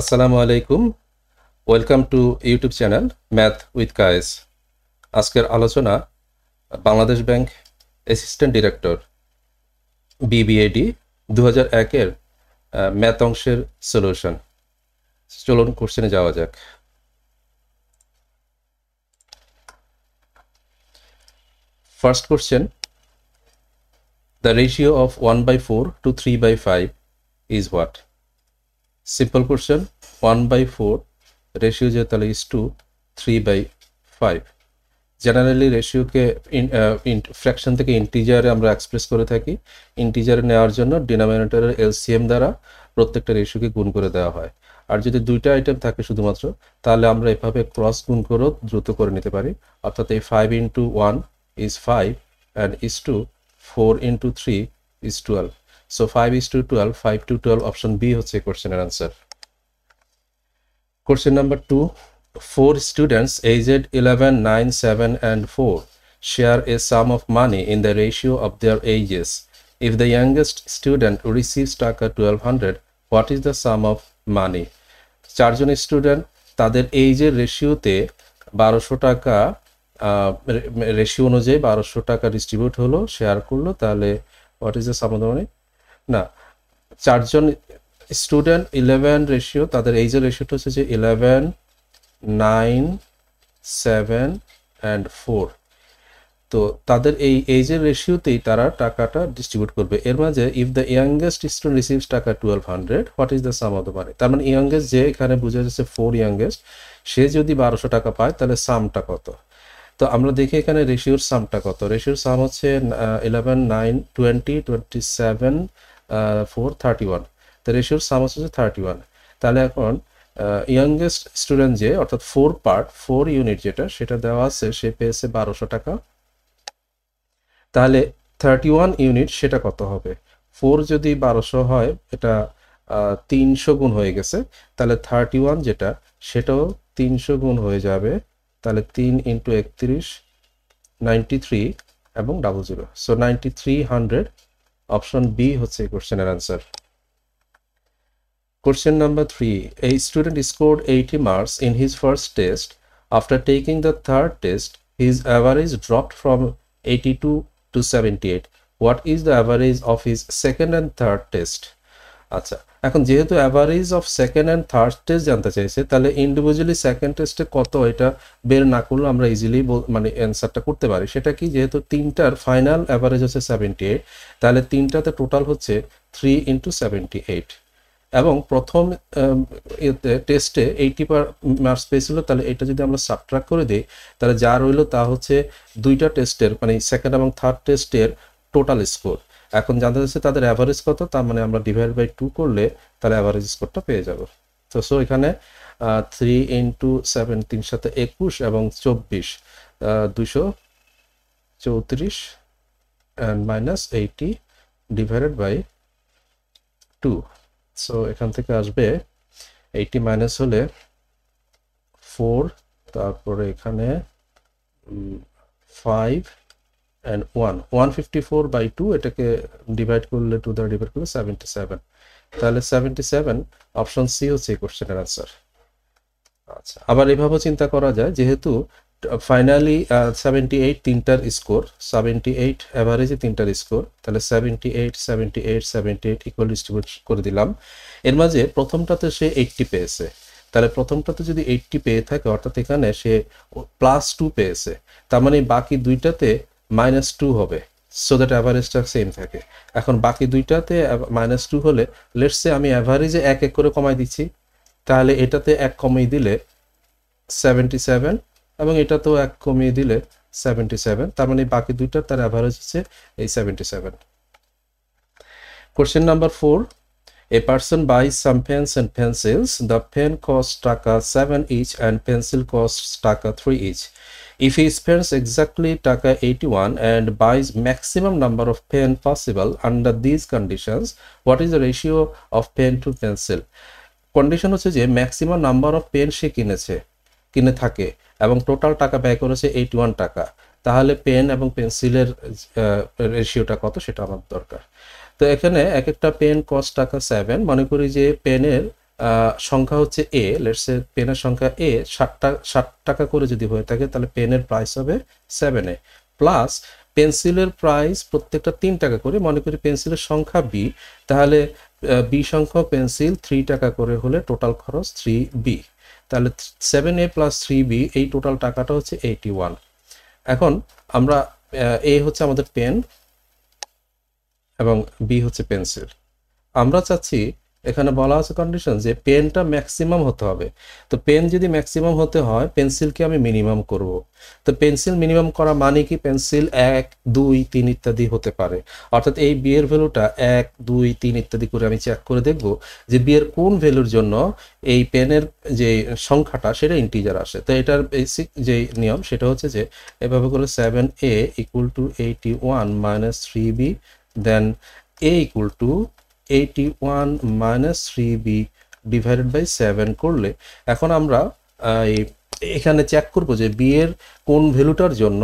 আসসালামু আলাইকুম welcome to YouTube channel math with Kayes আজকের আলোচনা Bangladesh bank assistant director BBAD দু হাজার একের ম্যাথ অংশের সলিউশন চলুন কোশ্চেনে যাওয়া যাক first question the ratio of one by four two three by five is what simple question one by four ratio যে তাহলে is two three by five generally রেশিওকে ফ্র্যাকশন থেকে ইন্টিজারে আমরা এক্সপ্রেস করে থাকি ইন্টিজারে নেওয়ার জন্য ডিনোমিনেটরের এলসিএম দ্বারা প্রত্যেকটা রেশিওকে গুণ করে দেওয়া হয় আর যদি দুইটা আইটেম থাকে শুধুমাত্র তাহলে আমরা এভাবে ক্রস গুণ করেও দ্রুত করে নিতে পারি অর্থাৎ এই five into one is five and is to four into three is twelve so five is to twelve five to twelve option B হচ্ছে কোশ্চেনের answer question number two four ages eleven nine seven and and share share a sum of in in the of of their ages. The the youngest receives taka twelve hundred what is the sum of money চারজন student তাদের এইজের রেশিওতে বারোশো টাকা ratio অনুযায়ী বারোশো টাকা distribute হলো share করলো তাহলে what is the sum of the money না চারজন স্টুডেন্ট ইলেভেন রেশিও তাদের এই যে রেশিওটা হচ্ছে যে eleven nine seven and four তো তাদের এই এইজের রেশিওতেই তারা টাকাটা ডিস্ট্রিবিউট করবে এর মাঝে if the youngest student receives taka twelve hundred what is the sum of the money তার মানে ইয়াঙ্গেস্ট যে এখানে বোঝা যাচ্ছে ফোর ইয়াঙ্গেস্ট সে যদি বারোশো টাকা পায় তাহলে সামটা কত তো আমরা দেখি এখানে রেশিওর সামটা কত রেশিওর সাম হচ্ছে eleven nine twenty twenty seven four thirty one তো রেশিওর সাম হচ্ছে থার্টি ওয়ান তাহলে এখন ইয়াংগেস্ট স্টুডেন্ট যে অর্থাৎ ফোর পার্ট ফোর ইউনিট যেটা সেটা দেওয়া আছে সে পেয়েছে বারোশো টাকা তাহলে থার্টি ওয়ান ইউনিট সেটা কত হবে ফোর যদি বারোশো হয় এটা তিনশো গুণ হয়ে গেছে তাহলে থার্টি ওয়ান যেটা সেটাও তিনশো গুণ হয়ে যাবে তাহলে তিন ইন্টু একত্রিশ নাইনটি থ্রি এবং double zero so ninety three hundred Option B B হচ্ছে এই কোশ্চেনের answer Question number 3. A student scored 80 marks in his first test. After taking the third test, his average dropped from 82 to 78. What is the average of his second and third test? আচ্ছা এখন যেহেতু average of second and third test জানতে চাইছে তাহলে individually second টেস্টে কত এটা বের না করলে আমরা ইজিলি মানে অ্যান্সারটা করতে পারি সেটা কি যেহেতু তিনটার ফাইনাল অ্যাভারেজ হচ্ছে সেভেন্টি এইট তাহলে তিনটাতে টোটাল হচ্ছে থ্রি ইন্টু সেভেন্টি এইট এবং প্রথম টেস্টে এইটি পার মার্কস পেয়েছিল তাহলে এটা যদি আমরা সাবট্রাক করে দিই তাহলে যা রইল তা হচ্ছে দুইটা টেস্টের মানে সেকেন্ড এবং থার্ড টেস্টের টোটাল স্কোর এখন জানতে চাচ্ছে তাদের অ্যাভারেজ কত তার মানে আমরা ডিভাইড বাই টু করলে তার অ্যাভারেজ স্কোরটা পেয়ে যাব তো সো এখানে থ্রি ইন্টু সেভেন তিন সাথে একুশ এবং চব্বিশ দুশো চৌত্রিশ and minus eighty divided by two so এখান থেকে আসবে এইটি মাইনাস হলে ফোর তারপরে এখানে five and one one fifty four by two এটাকে ডিভাইড করলে টু দ্বারা ডিভাইড করলে সেভেন্টি সেভেন তাহলে সেভেন্টি সেভেন অপশন সি হচ্ছে এই কোশ্চেনের আনসার আচ্ছা আবার এভাবে চিন্তা করা যায় যেহেতু ফাইনালি সেভেন্টি এইট তিনটার স্কোর 78 এইট অ্যাভারেজে তিনটার স্কোর তাহলে seventy eight 78 eight eight equal distribute করে দিলাম এর মাঝে প্রথমটাতে সে এইটটি পেয়েছে তাহলে প্রথমটাতে যদি এইটটি পেয়ে থাকে অর্থাৎ এখানে সে প্লাস টু পেয়েছে তার মানে বাকি দুইটাতে মাইনাস টু হবে সো দ্যাট অ্যাভারেজটা সেম থাকে এখন বাকি দুইটাতে মাইনাস টু হলে লেটসে আমি অ্যাভারেজে এক এক করে কমাই দিচ্ছি তাহলে এটাতে এক কমিয়ে দিলে সেভেন্টি সেভেন এবং এটাতেও এক কমিয়ে দিলে সেভেন্টি সেভেন তার মানে বাকি দুইটা তার অ্যাভারেজ হচ্ছে এই seventy seven question number four a person buy some pens and pencils the pen cost taka seven each and pencil cost taka three each If he spends exactly taka 81 and buys maximum number of pen possible under these conditions, what is the ratio of pen to pencil? Condition হচ্ছে যে maximum number of pen সে কিনেছে কিনে থাকে এবং total টাকা ব্যয় করেছে এইটি ওয়ান টাকা তাহলে পেন এবং পেন্সিলের রেশিওটা কত সেটা আমার দরকার তো এখানে এক একটা পেন কস্ট টাকা সেভেন মনে করি যে পেনের সংখ্যা হচ্ছে এ লেটসে পেনের সংখ্যা এ ষাট টাকা ষাট টাকা করে যদি হয়ে থাকে তাহলে পেনের প্রাইস হবে সেভেন এ প্লাস পেন্সিলের প্রাইস প্রত্যেকটা তিন টাকা করে মনে করি পেন্সিলের সংখ্যা বি তাহলে বি সংখ্যক পেন্সিল থ্রি টাকা করে হলে টোটাল খরচ থ্রি বি তাহলে seven A plus three B এই টোটাল টাকাটা হচ্ছে এইটি ওয়ান এখন আমরা এ হচ্ছে আমাদের পেন এবং বি হচ্ছে পেন্সিল আমরা চাচ্ছি এখানে বলা আছে কন্ডিশন যে পেনটা ম্যাক্সিমাম হতে হবে তো পেন যদি ম্যাক্সিমাম হতে হয় পেন্সিলকে আমি মিনিমাম করব। তো পেন্সিল মিনিমাম করা মানে কি পেন্সিল এক দুই তিন ইত্যাদি হতে পারে অর্থাৎ এই বিয়ের ভ্যালুটা এক দুই তিন ইত্যাদি করে আমি চেক করে দেখব যে বিয়ের কোন ভ্যালুর জন্য এই পেনের যে সংখ্যাটা সেটা ইন্টিজার আসে তো এটার বেসিক যে নিয়ম সেটা হচ্ছে যে এভাবে করে seven A equal to eighty one minus three B then A equal to eighty one minus three B divided by seven করলে এখন আমরা এই এখানে চেক করব যে বি এর কোন ভ্যালুটার জন্য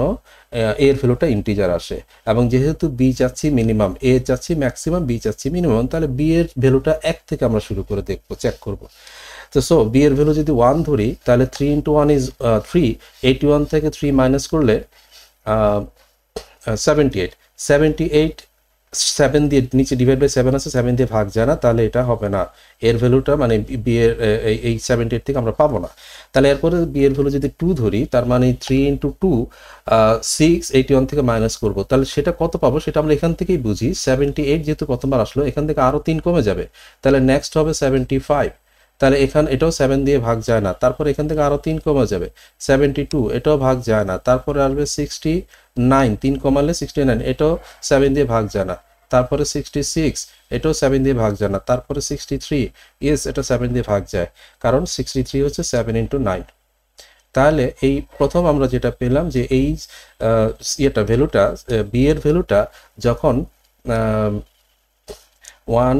এর ভ্যালুটা ইন্টিজার আসে এবং যেহেতু বি চাচ্ছি মিনিমাম এ চাচ্ছি ম্যাক্সিমাম বি চাচ্ছি মিনিমাম তাহলে বি এর ভ্যালুটা এক থেকে আমরা শুরু করে দেখব চেক করব তো সো বি এর ভ্যালু যদি ওয়ান ধরি তাহলে three into one is three eighty one থেকে থ্রি মাইনাস করলে seventy eight seventy eight seven দিয়ে নিচে ডিভাইড বাই সেভেন আছে সেভেন দিয়ে ভাগ যায় না তাহলে এটা হবে না এর ভ্যালুটা মানে বিয়ের এই সেভেন্টি এইট থেকে আমরা পাবো না তাহলে এরপরে বিয়ের ভ্যালু যদি টু ধরি তার মানে three into two six eighty one থেকে মাইনাস করবো তাহলে সেটা কত পাবো সেটা আমরা এখান থেকেই বুঝি সেভেন্টি এইট যেহেতু প্রথমবার আসলো এখান থেকে আরও তিন কমে যাবে তাহলে নেক্সট হবে সেভেন্টি ফাইভ তাহলে এখান এটাও সেভেন দিয়ে ভাগ যায় না তারপর এখান থেকে আরও তিন কমা যাবে সেভেন্টি টু এটাও ভাগ যায় না তারপরে আসবে সিক্সটি নাইন তিন কমালে সিক্সটি নাইন এটাও সেভেন দিয়ে ভাগ যায় না তারপরে সিক্সটি সিক্স এটাও সেভেন দিয়ে ভাগ যায় না তারপরে সিক্সটি থ্রি ইয়েস এটা সেভেন দিয়ে ভাগ যায় কারণ সিক্সটি থ্রি হচ্ছে সেভেন ইন্টু নাইন তাহলে এই প্রথম আমরা যেটা পেলাম যে এই ইয়েটা ভ্যালুটা বিয়ের ভ্যালুটা যখন one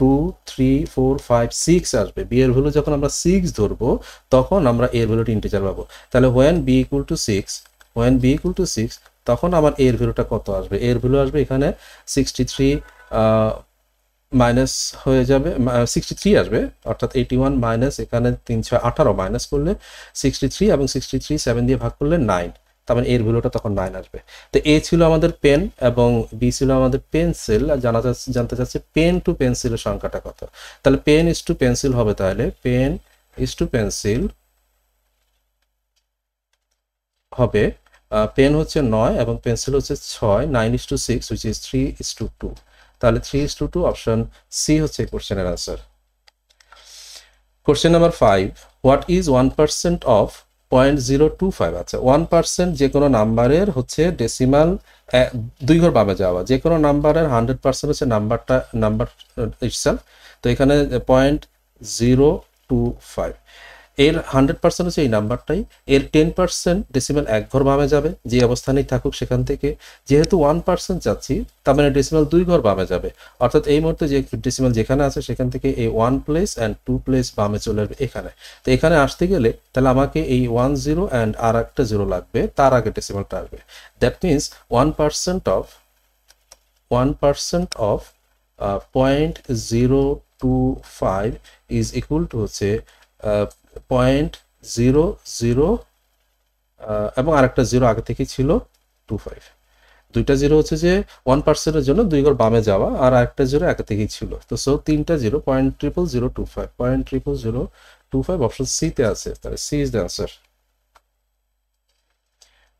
two three four five six আসবে বি এর ভ্যালু যখন আমরা সিক্স ধরবো তখন আমরা এর ভ্যালুটি ইন্টিজার পাবো তাহলে when B equal to six when B equal to six তখন আমার এর ভ্যালুটা কত আসবে এর ভ্যালু আসবে এখানে সিক্সটি থ্রি মাইনাস হয়ে যাবে সিক্সটি থ্রি আসবে অর্থাৎ এইটি ওয়ান মাইনাস এখানে তিনশো আঠারো মাইনাস করলে সিক্সটি থ্রি এবং সিক্সটি থ্রি সেভেন দিয়ে ভাগ করলে নাইন তার মানে এর ভ্যালুটা তখন নাইন আসবে তো এ ছিল আমাদের পেন এবং বি ছিল আমাদের পেন্সিল আর জানা জানতে চাচ্ছে পেন টু পেন্সিলের সংখ্যাটা কত তাহলে পেন ইস টু পেন্সিল হবে তাহলে পেন ইস টু পেন্সিল হবে পেন হচ্ছে নয় এবং পেন্সিল হচ্ছে ছয় nine is to six which is three is to two তাহলে three is to two option C হচ্ছে কোশ্চেনের answer question number five what is one percent of point zero two five আচ্ছা one percent যে কোনো নাম্বারের হচ্ছে decimal দুই ঘর বামে যাওয়া যে কোনো নাম্বারের হান্ড্রেড পার্সেন্ট হচ্ছে নাম্বারটা নাম্বার ইটসেলফ তো এখানে পয়েন্ট জিরো টু ফাইভ এর হান্ড্রেড পার্সেন্ট হচ্ছে এই নাম্বারটাই এর টেন পার্সেন্ট ডেসিমেল এক ঘর বামে যাবে যে অবস্থানেই থাকুক সেখান থেকে যেহেতু ওয়ান পার্সেন্ট যাচ্ছি তার মানে ডেসিমেল দুই ঘর বামে যাবে অর্থাৎ এই মুহূর্তে যে ডেসিমেল যেখানে আছে সেখান থেকে এই one place and two place বামে চলে আসবে এখানে তো এখানে আসতে গেলে তাহলে আমাকে এই ওয়ান জিরো অ্যান্ড আর একটা জিরো লাগবে তার আগে ডেসিমেলটা আসবে that means one percent of one percent of point zero two five is equal to হচ্ছে পয়েন্ট জিরো জিরো এবং আরেকটা জিরো আগে থেকে ছিল টু ফাইভ দুইটা জিরো হচ্ছে যে ওয়ান পার্সেন্টের জন্য দুই গড় বামে যাওয়া আর আরেকটা জিরো আগে থেকেই ছিল তো সো তিনটা zero point triple zero two five point triple zero two five option সিতে আছে তাহলে C is the answer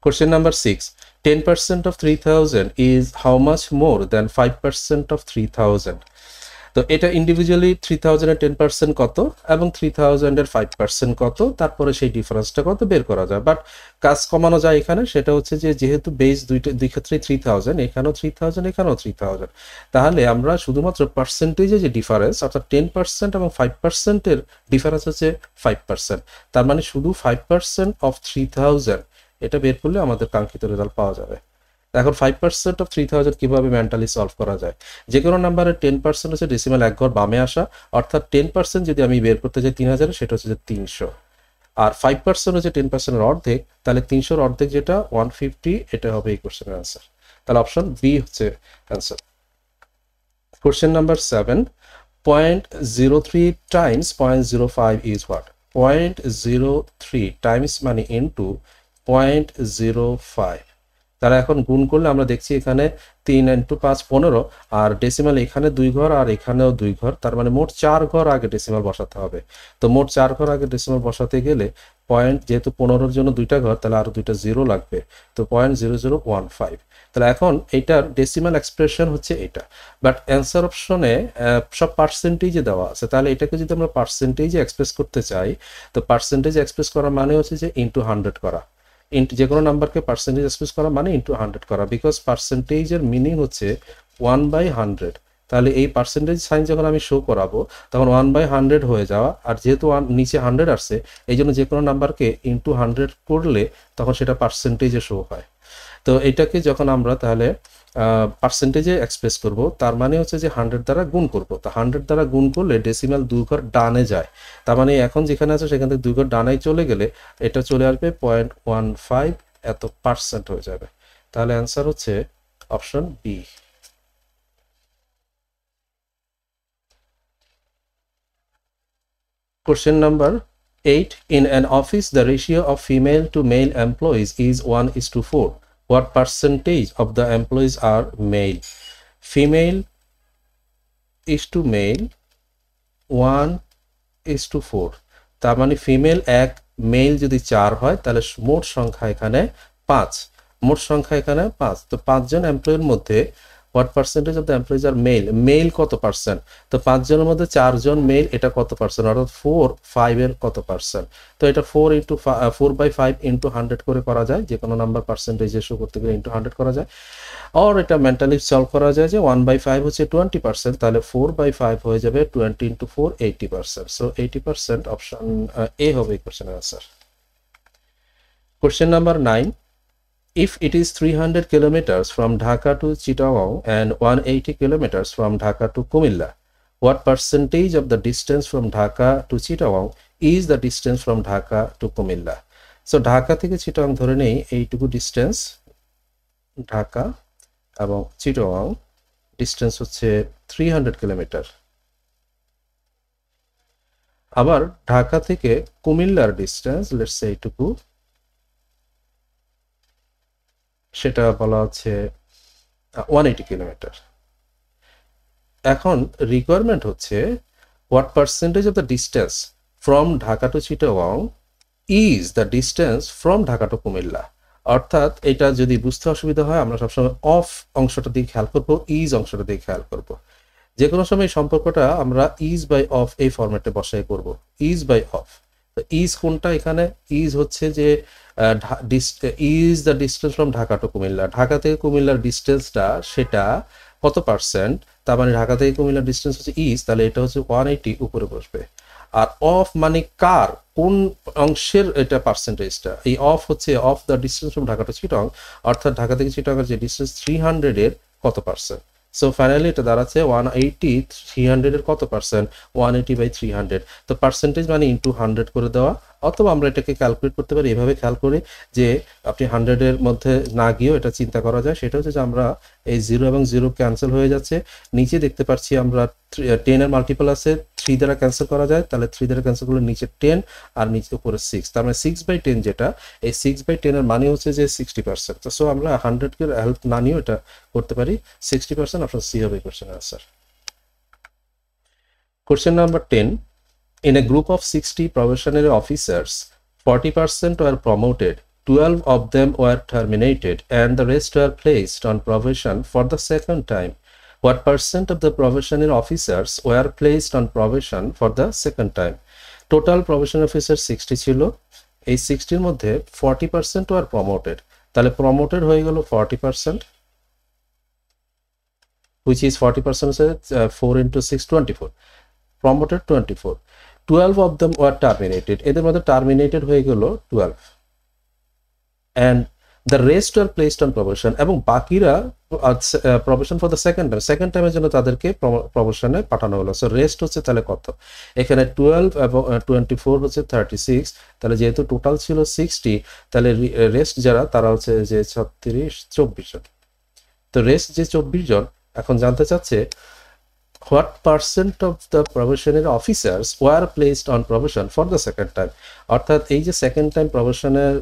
question number six ten percent of three thousand is how much more than five percent of three thousand তো এটা individually three থাউজেন্ডের ten percent কত এবং three থাউজেন্ডের five percent কত তারপরে সেই ডিফারেন্সটা কত বের করা যায় বাট কাজ কমানো যায় এখানে সেটা হচ্ছে যে যেহেতু বেস দুইটা দুই ক্ষেত্রে থ্রি থাউজেন্ড এখানেও থ্রি থাউজেন্ড এখানেও থ্রি থাউজেন্ড তাহলে আমরা শুধুমাত্র পার্সেন্টেজে যে ডিফারেন্স অর্থাৎ টেন পার্সেন্ট এবং ফাইভ পার্সেন্টের ডিফারেন্স হচ্ছে ফাইভ পার্সেন্ট তার মানে শুধু five percent of three thousand এটা বের করলে আমাদের কাঙ্ক্ষিত রেজাল্ট পাওয়া যাবে এখন five percent of three thousand কীভাবে মেন্টালি সলভ করা যায় যে কোনো নাম্বারের টেন পার্সেন্ট হচ্ছে ডিসিমাল এক ঘর বামে আসা অর্থাৎ টেন পার্সেন্ট যদি আমি বের করতে চাই তিন হাজারে সেটা হচ্ছে যে তিনশো আর ফাইভ পার্সেন্ট হচ্ছে টেন পার্সেন্টের অর্ধেক তাহলে তিনশোর অর্ধেক যেটা ওয়ান ফিফটি এটা হবে এই কোশ্চেনের অ্যান্সার তাহলে অপশন বি হচ্ছে answer question number seven point zero three times point zero five is what point zero three times মানে ইন্টু পয়েন্ট জিরো ফাইভ তারা এখন গুণ করলে আমরা দেখছি এখানে তিন ইন্টু পাঁচ পনেরো আর ডেসিমাল এখানে দুই ঘর আর এখানেও দুই ঘর তার মানে মোট চার ঘর আগে ডেসিমাল বসাতে হবে তো মোট চার ঘর আগে ডেসিমাল বসাতে গেলে পয়েন্ট যেহেতু পনেরোর জন্য দুইটা ঘর তাহলে আরও দুইটা জিরো লাগবে তো point zero zero one five তাহলে এখন এইটার ডেসিমাল এক্সপ্রেশন হচ্ছে এটা বাট অ্যান্সার অপশনে সব পার্সেন্টেজে দেওয়া আছে তাহলে এটাকে যদি আমরা পার্সেন্টেজে এক্সপ্রেস করতে চাই তো পার্সেন্টেজ এক্সপ্রেস করা মানে হচ্ছে যে ইন্টু হান্ড্রেড করা ইন্টু যে কোনো নাম্বারকে পার্সেন্টেজ এক্সপ্রেস করা মানে ইন্টু হান্ড্রেড করা বিকজ পার্সেন্টেজের মিনিং হচ্ছে ওয়ান বাই হান্ড্রেড তাহলে এই পার্সেন্টেজ সাইন যখন আমি শো করাবো তখন ওয়ান বাই হান্ড্রেড হয়ে যাওয়া আর যেহেতু নিচে হান্ড্রেড আসছে এই জন্য যে কোনো নাম্বারকে ইন্টু হান্ড্রেড করলে তখন সেটা পার্সেন্টেজে শো হয় তো এটাকে যখন আমরা তাহলে পার্সেন্টেজে এক্সপ্রেস করব তার মানে হচ্ছে যে হান্ড্রেড দ্বারা গুণ করব তো হান্ড্রেড দ্বারা গুণ করলে ডেসিমাল দুই ঘর ডানে যায় তার মানে এখন যেখানে আছে সেখান থেকে দুই ঘর ডানে চলে গেলে এটা চলে আসবে পয়েন্ট ওয়ান ফাইভ এত পার্সেন্ট হয়ে যাবে তাহলে অ্যান্সার হচ্ছে option B question number eight in an office the ratio of female to male employees is one is to four what percentage of the employees are male female is to male 1 is to 4 তার মানে female এক mail যদি চার হয় তাহলে মোট সংখ্যা এখানে পাঁচ মোট সংখ্যা এখানে পাঁচ তো পাঁচজন এমপ্লয়ের মধ্যে what percentage of the employees are male male কত পার্সেন্ট তো পাঁচজনের মধ্যে চারজন মেল এটা কত পার্সেন্ট অর্থাৎ ফোর ফাইভের কত পার্সেন্ট তো এটা four into four by five into hundred করে করা যায় যে কোনো নাম্বার পার্সেন্টেজ ইস্যু করতে গেলে ইন্টু হান্ড্রেড করা যায় আর এটা মেন্টালি সলভ করা যায় যে ওয়ান বাই ফাইভ হচ্ছে টোয়েন্টি পার্সেন্ট তাহলে ফোর বাই ফাইভ হয়ে যাবে twenty into four eighty percent so eighty percent option A হবে এই কোশ্চেনের answer question number nine If it is 300 kilometers from Dhaka to Chittagong and 180 kilometers from Dhaka to Kumilla, what percentage of the distance from Dhaka to Chittagong is the distance from Dhaka to Kumilla? So Dhaka থেকে চিটং ধরে নেই এইটুকু distance Dhaka এবং চিটং distance হচ্ছে three hundred kilometre আবার ঢাকা থেকে কুমিল্লার ডিস্টেন্স লেটস এইটুকু সেটা বলা হচ্ছে ওয়ান এইটি কিলোমিটার এখন রিকোয়ারমেন্ট হচ্ছে what percentage of the distance from Dhaka to Chittagong is the distance from Dhaka to Comilla অর্থাৎ এটা যদি বুঝতে অসুবিধা হয় আমরা সবসময় অফ অংশটা দিয়ে খেয়াল করবো ইজ অংশটা দিয়ে খেয়াল করবো যে কোনো সময় সম্পর্কটা আমরা ইজ বাই অফ এই ফরম্যাটে বসায় করব ইজ বাই অফ তো ইজ কোনটা এখানে ইজ হচ্ছে যে is the distance from Dhaka to Comilla Dhaka থেকে কুমিল্লার ডিস্টেন্সটা সেটা কত পার্সেন্ট তার মানে ঢাকা থেকে কুমিল্লার ডিস্টেন্স হচ্ছে ইজ তাহলে এটা হচ্ছে ওয়ান এইটি উপরে বসবে আর অফ মানে কার কোন অংশের এটা পার্সেন্টেজটা এই অফ হচ্ছে of the distance from Dhaka to Chittagong অর্থাৎ ঢাকা থেকে চিটংয়ের যে ডিস্টেন্স থ্রি হান্ড্রেডের কত পার্সেন্ট সো ফাইনালি এটা দাঁড়াচ্ছে ওয়ান এইটি থ্রি হান্ড্রেডের কত percent one eighty by three hundred তো পার্সেন্টেজ মানে ইন্টু হান্ড্রেড করে দেওয়া অথবা আমরা এটাকে ক্যালকুলেট করতে পারি এভাবে খেয়াল করে যে আপনি হান্ড্রেডের মধ্যে না গিয়েও এটা চিন্তা করা যায় সেটা হচ্ছে যে আমরা এই জিরো এবং জিরো ক্যান্সেল হয়ে যাচ্ছে নিচে দেখতে পাচ্ছি আমরা টেনের মাল্টিপল আছে থ্রি দ্বারা ক্যান্সেল করা যায় তাহলে থ্রি দ্বারা ক্যান্সেল করলে নিচে টেন আর নিচে উপরে সিক্স তার মানে সিক্স বাই টেন যেটা এই সিক্স বাই টেনের মানে হচ্ছে যে সিক্সটি পার্সেন্ট সো আমরা হান্ড্রেডকে হেল্প না নিয়েও এটা করতে পারি সিক্সটি পার্সেন্ট আপনার সি হবে question answer question number ten In a group of 60 probationary officers, 40% were promoted, 12 of them were terminated, and the rest were placed on probation for the second time. What percent of the probationary officers were placed on probation for the second time? Total probation officers 60 chilo. এই সিক্সটির মধ্যে forty percent আর promoted তাহলে promoted হয়ে গেল forty percent which is forty percent four into six twenty four promoted twenty four twelve of them were terminated এদের মধ্যে terminated হয়ে গেল twelve and the rest are placed on promotion এবং বাকিরা promotion for the second time second টাইমের জন্য তাদেরকে প্রমোশনে পাঠানো হলো সো রেস্ট হচ্ছে তাহলে কত এখানে টুয়েলভ এবং টোয়েন্টি ফোর হচ্ছে থার্টি সিক্স তাহলে যেহেতু টোটাল ছিল সিক্সটি তাহলে রেস্ট যারা তারা হচ্ছে যে ছত্রিশ চব্বিশ জন তো রেস্ট যে চব্বিশ জন এখন জানতে চাচ্ছে হোয়াট পার্সেন্ট অফ দ্য প্রমোশনের officers were placed on probation for the second time অর্থাৎ এই যে সেকেন্ড টাইম প্রমোশনের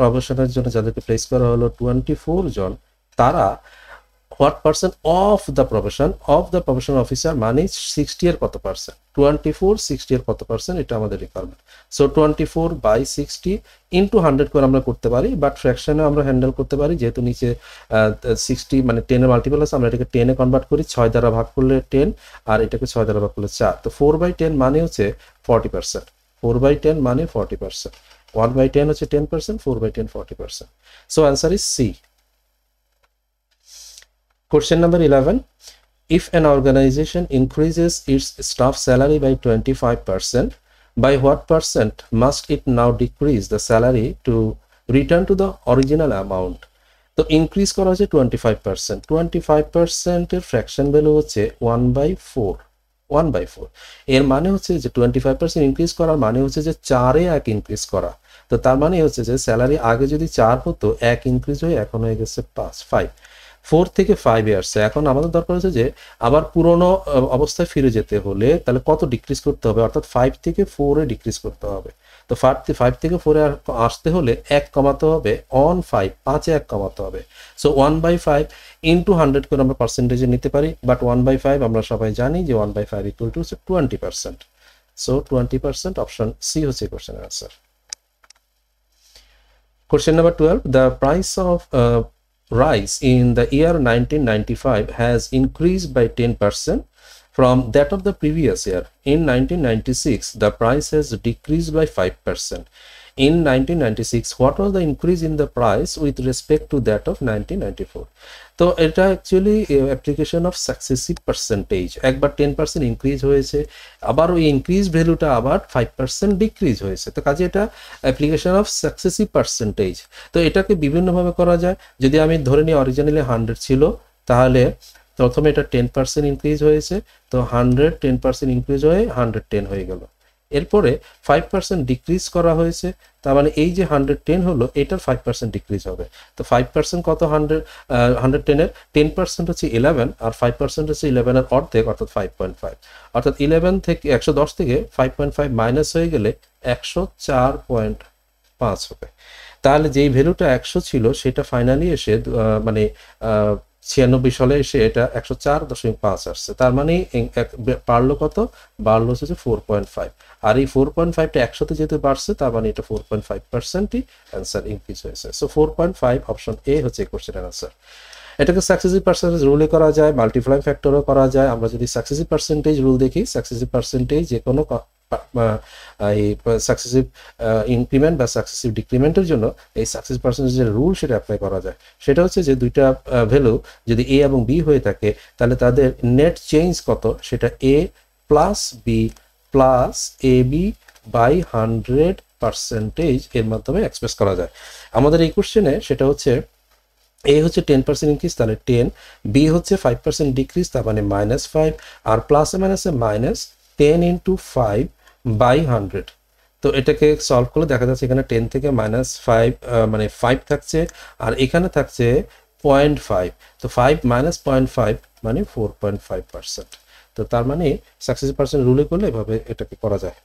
প্রমোশনের জন্য যাদেরকে প্লেস করা হলো টোয়েন্টি ফোর জন তারা what percent of the profession of the profession officer মানে সিক্সটি এর কত পার্সেন্ট টোয়েন্টি ফোর সিক্সটি এর কত পার্সেন্ট এটা আমাদের requirement so twenty four by sixty into hundred করে আমরা করতে পারি বাট ফ্র্যাকশনে আমরা হ্যান্ডেল করতে পারি যেহেতু নিচে সিক্সটি মানে টেনের মাল্টিপল আছে আমরা এটাকে টেনে কনভার্ট করি ছয় দ্বারা ভাগ করলে টেন আর এটাকে ছয় দ্বারা ভাগ করলে চার তো ফোর বাই টেন মানে হচ্ছে forty percent four by ten মানে forty percent one by ten হচ্ছে ten percent four by ten forty percent so answer is C Question number 11. If an organization increases its staff salary by 25%, by what percent must it now decrease the salary to return to the original amount? তো increase করা হচ্ছে twenty five percent twenty five পার্সেন্টের fraction value হচ্ছে one by four one by four এর মানে হচ্ছে যে twenty five percent increase করার মানে হচ্ছে যে চারে এক ইনক্রিজ করা তো তার মানে হচ্ছে যে স্যালারি আগে যদি চার হতো এক ইনক্রিজ হয়ে এখন হয়ে গেছে পাঁচ ফাইভ ফোর থেকে ফাইভ ইয়ার্স এখন আমাদের দরকার হচ্ছে যে আবার পুরনো অবস্থায় ফিরে যেতে হলে তাহলে কত ডিক্রিজ করতে হবে অর্থাৎ ফাইভ থেকে ফোরে ডিক্রিজ করতে হবে তো ফাইভ ফাইভ থেকে ফোরে আসতে হলে এক কমাতে হবে অন ফাইভ পাঁচে এক কমাতে হবে so one by five into hundred করে আমরা পার্সেন্টেজে নিতে পারি বাট ওয়ান বাই ফাইভ আমরা সবাই জানি যে one by five equal to twenty percent so twenty percent option C হচ্ছে কোশ্চেনের answer Question number twelve the price of rice in the year 1995 has increased by 10% from that of the previous year. In 1996, the price has decreased by 5%. in 1996 what was the increase in the price with respect to that of 1994 তো এটা actually application of successive percentage একবার ten percent increase হয়েছে আবার ওই increase ভ্যালুটা আবার five percent decrease হয়েছে তো কাজে এটা অ্যাপ্লিকেশন অফ সাকসেসিভ পার্সেন্টেজ তো এটাকে বিভিন্নভাবে করা যায় যদি আমি ধরে নিই অরিজিনালি হান্ড্রেড ছিল তাহলে প্রথমে এটা টেন পার্সেন্ট ইনক্রিজ হয়েছে তো হান্ড্রেড টেন পার্সেন্ট ইনক্রিজ হয়ে হান্ড্রেড টেন হয়ে গেলো এরপরে ফাইভ পার্সেন্ট ডিক্রিজ করা হয়েছে তার মানে এই যে হান্ড্রেড টেন হলো এটার ফাইভ পার্সেন্ট ডিক্রিজ হবে তো ফাইভ পার্সেন্ট কত হান্ড্রেড হান্ড্রেড টেনের টেন পার্সেন্ট হচ্ছে ইলেভেন আর ফাইভ পার্সেন্ট হচ্ছে ইলেভেনের অর্ধেক অর্থাৎ ফাইভ পয়েন্ট ফাইভ অর্থাৎ ইলেভেন থেকে একশো দশ থেকে ফাইভ পয়েন্ট ফাইভ মাইনাস হয়ে গেলে একশো চার পয়েন্ট পাঁচ হবে তাহলে যেই ভ্যালুটা একশো ছিল সেটা ফাইনালি এসে মানে ছিয়ানব্বই সালে এসে এটা একশো চার দশমিক পাঁচ আসছে তার মানে বাড়লো কত বাড়লো হচ্ছে ফোর পয়েন্ট ফাইভ আর এই ফোর পয়েন্ট ফাইভটা একসাথে যেহেতু বাড়ছে তার মানে এটা ফোর পয়েন্ট ফাইভ পার্সেন্টই অ্যান্সার ইনক্রিজ হয়েছে so four point five option A হচ্ছে এই কোশ্চেনের অ্যান্সার এটাকে সাকসেসিভ পার্সেন্টেজ রুলে করা যায় মাল্টিপ্লাই ফ্যাক্টরও করা যায় আমরা যদি সাকসেসিভ পার্সেন্টেজ রুল দেখি সাকসেসিভ পার্সেন্টেজ যে কোনো এই সাকসেসিভ ইনক্রিমেন্ট বা সাকসেসিভ ডিক্রিমেন্টের জন্য এই সাকসেস পার্সেন্টেজের রুল সেটা অ্যাপ্লাই করা যায় সেটা হচ্ছে যে দুইটা ভ্যালু যদি এ এবং বি হয়ে থাকে তাহলে তাদের নেট চেঞ্জ কত সেটা A plus B plus A B by hundred percentage এর মাধ্যমে এক্সপ্রেস করা যায় আমাদের এই কোশ্চেনে সেটা হচ্ছে এ হচ্ছে টেন পার্সেন্ট ইনক্রিজ তাহলে টেন বি হচ্ছে ফাইভ পার্সেন্ট ডিক্রিজ তার মানে মাইনাস ফাইভ আর প্লাসে মাইনাসে minus ten into five by hundred তো এটাকে সলভ করলে দেখা যাচ্ছে এখানে টেন থেকে মাইনাস ফাইভ মানে ফাইভ থাকছে আর এখানে থাকছে পয়েন্ট ফাইভ তো ফাইভ মাইনাস পয়েন্ট ফাইভ মানে ফোর পয়েন্ট ফাইভ পার্সেন্ট তো তার মানে সাকসেস পার্সেন্ট রুলে করলে এভাবে এটাকে করা যায়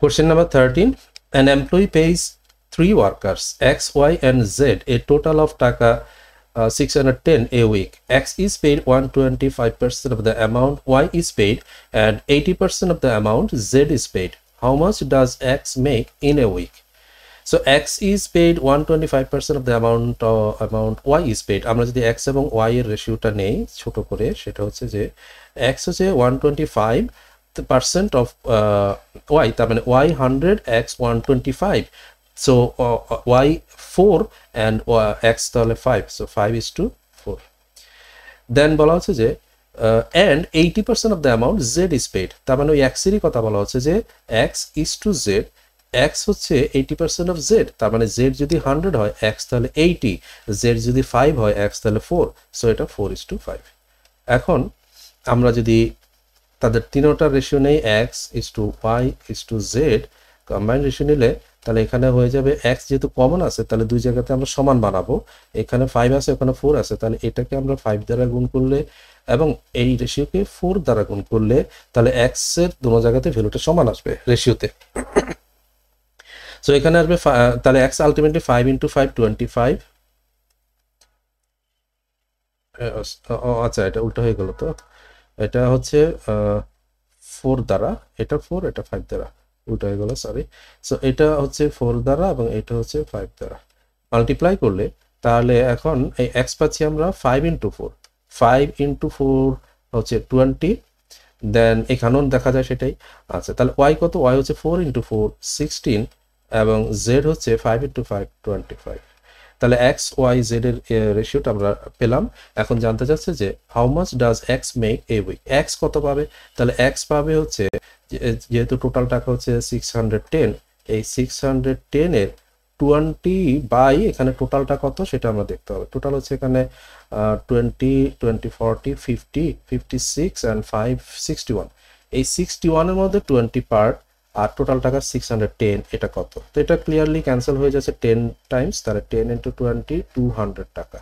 question number thirteen an employee pays three workers X Y and Z a total of taka uh, 610 a week. X is paid 125% of the amount Y is paid and 80% of the amount Z is paid. How much does X make in a week? So X is paid one twenty five percent of the amount amount Y is paid আমরা যদি x এবং Y এর রেশিওটা নেই ছোট করে সেটা হচ্ছে যে এক্স হচ্ছে one twenty five percent of Y তার মানে Y hundred X one twenty five so uh, uh y 4 and uh, x তাহলে 5 সো 5 ইজ টু 4 দেন বলা হচ্ছে যে and uh, and percent of the amount Z is paid তার মানে ওই এক্সেরই কথা বলা হচ্ছে যে X is to Z X হচ্ছে এইটি পার্সেন্ট অফ জেড তার মানে জেড যদি হান্ড্রেড হয় এক্স তাহলে এইটি জেড যদি ফাইভ হয় এক্স তাহলে ফোর সো এটা ফোর is টু ফাইভ এখন আমরা যদি তাদের তিনোটার রেশিও নেই X is to y is to Z combined ratio নিলে তাহলে এখানে হয়ে যাবে এক্স যেহেতু কমন আছে তাহলে দুই জায়গাতে আমরা সমান বানাবো এখানে ফাইভ আছে ওখানে ফোর আছে তাহলে এটাকে আমরা ফাইভ দ্বারা গুণ করলে এবং এই রেশিওকে ফোর দ্বারা গুণ করলে তাহলে এক্সের দুনো জায়গাতে ভ্যালুটা সমান আসবে রেশিওতে সো এখানে আসবে তাহলে X ultimately five into five twenty five আচ্ছা এটা উল্টো হয়ে গেল তো এটা হচ্ছে ফোর দ্বারা এটা ফোর এটা ফাইভ দ্বারা উল্টা হয়ে গেল সরি সো এটা হচ্ছে ফোর দ্বারা এবং এটা হচ্ছে ফাইভ দ্বারা মাল্টিপ্লাই করলে তাহলে এখন এই এক্স পাচ্ছি আমরা five into four five into four হচ্ছে টোয়েন্টি দেন এখানেও দেখা যায় সেটাই আচ্ছা তাহলে ওয়াই কত ওয়াই হচ্ছে ফোর ইন্টু ফোর সিক্সটিন এবং জেড হচ্ছে five into five twenty five তাহলে এক্স ওয়াই জেড এর রেশিওটা আমরা পেলাম এখন জানতে চাচ্ছে যে how much does X make a week X কত পাবে তাহলে এক্স পাবে হচ্ছে যেহেতু টোটাল টাকা হচ্ছে সিক্স হান্ড্রেড টেন এই সিক্স হান্ড্রেড টেনের টোয়েন্টি বাই এখানে টোটালটা কত সেটা আমরা দেখতে হবে টোটাল হচ্ছে এখানে twenty twenty forty fifty fifty six and five sixty one এই সিক্সটি ওয়ানের মধ্যে টোয়েন্টি পার্ট আর টোটাল টাকা সিক্স হান্ড্রেড টেন এটা কত তো এটা ক্লিয়ারলি ক্যান্সেল হয়ে যাচ্ছে টেন টাইমস তাহলে টেন ইন্টু টোয়েন্টি টাকা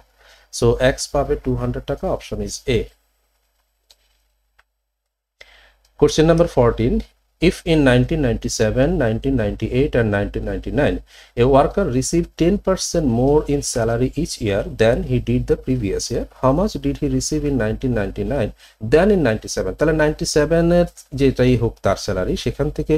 সো এক্স পাবে টু টাকা option is A question number fourteen If in 1997, 1998 and 1999, a worker received 10% more in salary each year than he did the previous year, how much did he receive in 1999 than in 97? তাহলে 97 এর যেটাই হোক তার salary সেখান থেকে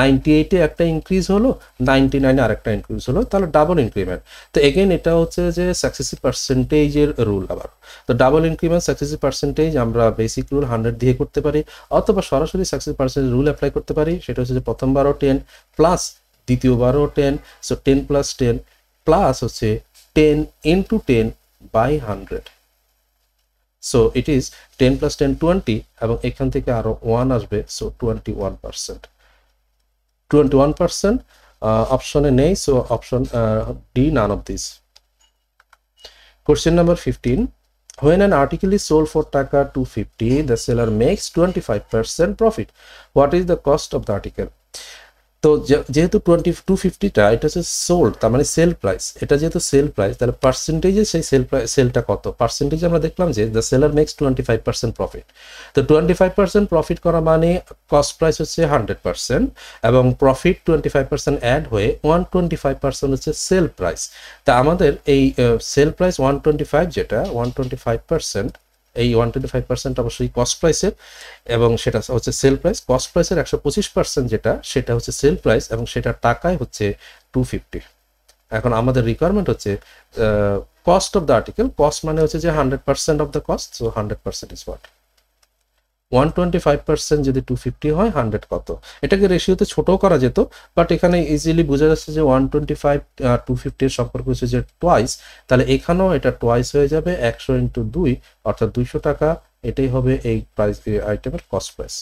98 এ একটা increase হলো 99 এ আরেকটা ইনক্রিজ হলো তাহলে ডাবল ইনক্রিমেন্ট তো এগেন এটা হচ্ছে যে সাকসেসিভ পার্সেন্টেজের রুল আবার তো ডাবল ইনক্রিমেন্ট সাকসেসিভ পার্সেন্টেজ আমরা বেসিক রুল 100 দিয়ে করতে পারি অথবা সরাসরি সাকসেসিভ পার্সেন্টেজ রুল অ্যাপ্লাই করতে পারি সেটা হচ্ছে যে প্রথমবারও টেন প্লাস দ্বিতীয়বারও ten so ten plus ten plus হচ্ছে ten into ten by hundred so it is ten plus ten twenty এবং এখান থেকে আরও ওয়ান আসবে so twenty one percent twenty one percent অপশনে নেই so option D none of this question number fifteen When an article is sold for Taka 250, the seller makes 25% profit. What is the cost of the article? তো যেহেতু twenty two ফিফটিটা এটা হচ্ছে sold তার মানে sell price এটা যেহেতু sell price তাহলে পার্সেন্টেজে সেই সেল প্রাইস সেলটা কত পার্সেন্টেজ আমরা দেখলাম যে the seller makes twenty five percent profit তো টোয়েন্টি ফাইভ পার্সেন্ট প্রফিট করা মানে কস্ট প্রাইস হচ্ছে হান্ড্রেড পার্সেন্ট এবং profit twenty five percent add হয়ে ওয়ান টোয়েন্টি ফাইভ পার্সেন্ট হচ্ছে সেল প্রাইস তা আমাদের এই sale price one twenty five যেটা ওয়ান টোয়েন্টি ফাইভ পার্সেন্ট এই ওয়ান টোয়েন্টি ফাইভ পার্সেন্ট অবশ্যই কস্ট প্রাইসের এবং সেটা হচ্ছে সেল প্রাইস কস্ট প্রাইসের একশো পঁচিশ পার্সেন্ট যেটা সেটা হচ্ছে সেল প্রাইস এবং সেটার টাকায় হচ্ছে টু ফিফটি এখন আমাদের রিকোয়ারমেন্ট হচ্ছে cost of the article cost মানে হচ্ছে যে hundred percent of the cost so hundred percent is what one twenty five percent যদি টু ফিফটি হয় হান্ড্রেড কত এটাকে রেশিওতে ছোটও করা যেত বাট এখানে ইজিলি বোঝা যাচ্ছে যে ওয়ান টোয়েন্টি ফাইভ টু ফিফটির সম্পর্ক হচ্ছে যে টোয়াইস তাহলে এখানেও এটা টোয়াইস হয়ে যাবে একশো ইন্টু দুই অর্থাৎ দুইশো টাকা এটাই হবে এই প্রাইস আইটেমের কস্ট প্রাইস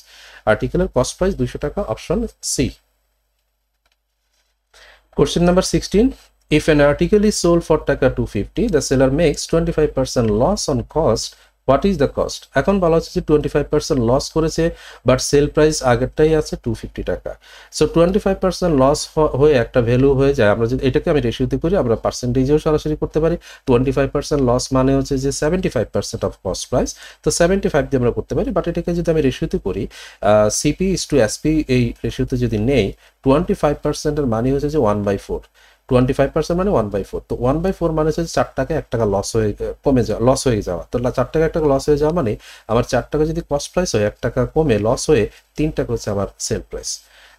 আর্টিকেলের কস্ট প্রাইস দুইশো টাকা option C question number sixteen if If sold for taka two fifty Taka seller makes twenty five percent loss on cost what is the cost এখন বলা হচ্ছে যে টোয়েন্টি ফাইভ পার্সেন্ট লস করেছে but sale price আগেরটাই আছে two fifty টাকা so twenty five percent loss হয়ে একটা ভ্যালু হয়ে যায় আমরা যদি এটাকে আমি রেশিওতে করি আমরা পার্সেন্টেজেও সরাসরি করতে পারি টোয়েন্টি ফাইভ পার্সেন্ট লস মানে হচ্ছে যে seventy five percent of cost price তো সেভেন্টি ফাইভ দিয়ে আমরা করতে পারি বাট এটাকে যদি আমি রেশিওতে করি সিপি ইস টু এসপি এই রেশিওতে যদি নেই টোয়েন্টি ফাইভ পার্সেন্টের মানে হচ্ছে যে one by four twenty five percent মানে ওয়ান বাই ফোর তো ওয়ান বাই ফোর মানে হচ্ছে চার টাকা এক টাকা লস হয়ে কমে যাওয়া লস হয়ে যাওয়া তো চার টাকা এক টাকা লস হয়ে যাওয়া মানে আমার চার টাকা যদি কস্ট প্রাইস হয় এক টাকা কমে লস হয়ে তিন টাকা হচ্ছে আমার সেল প্রাইস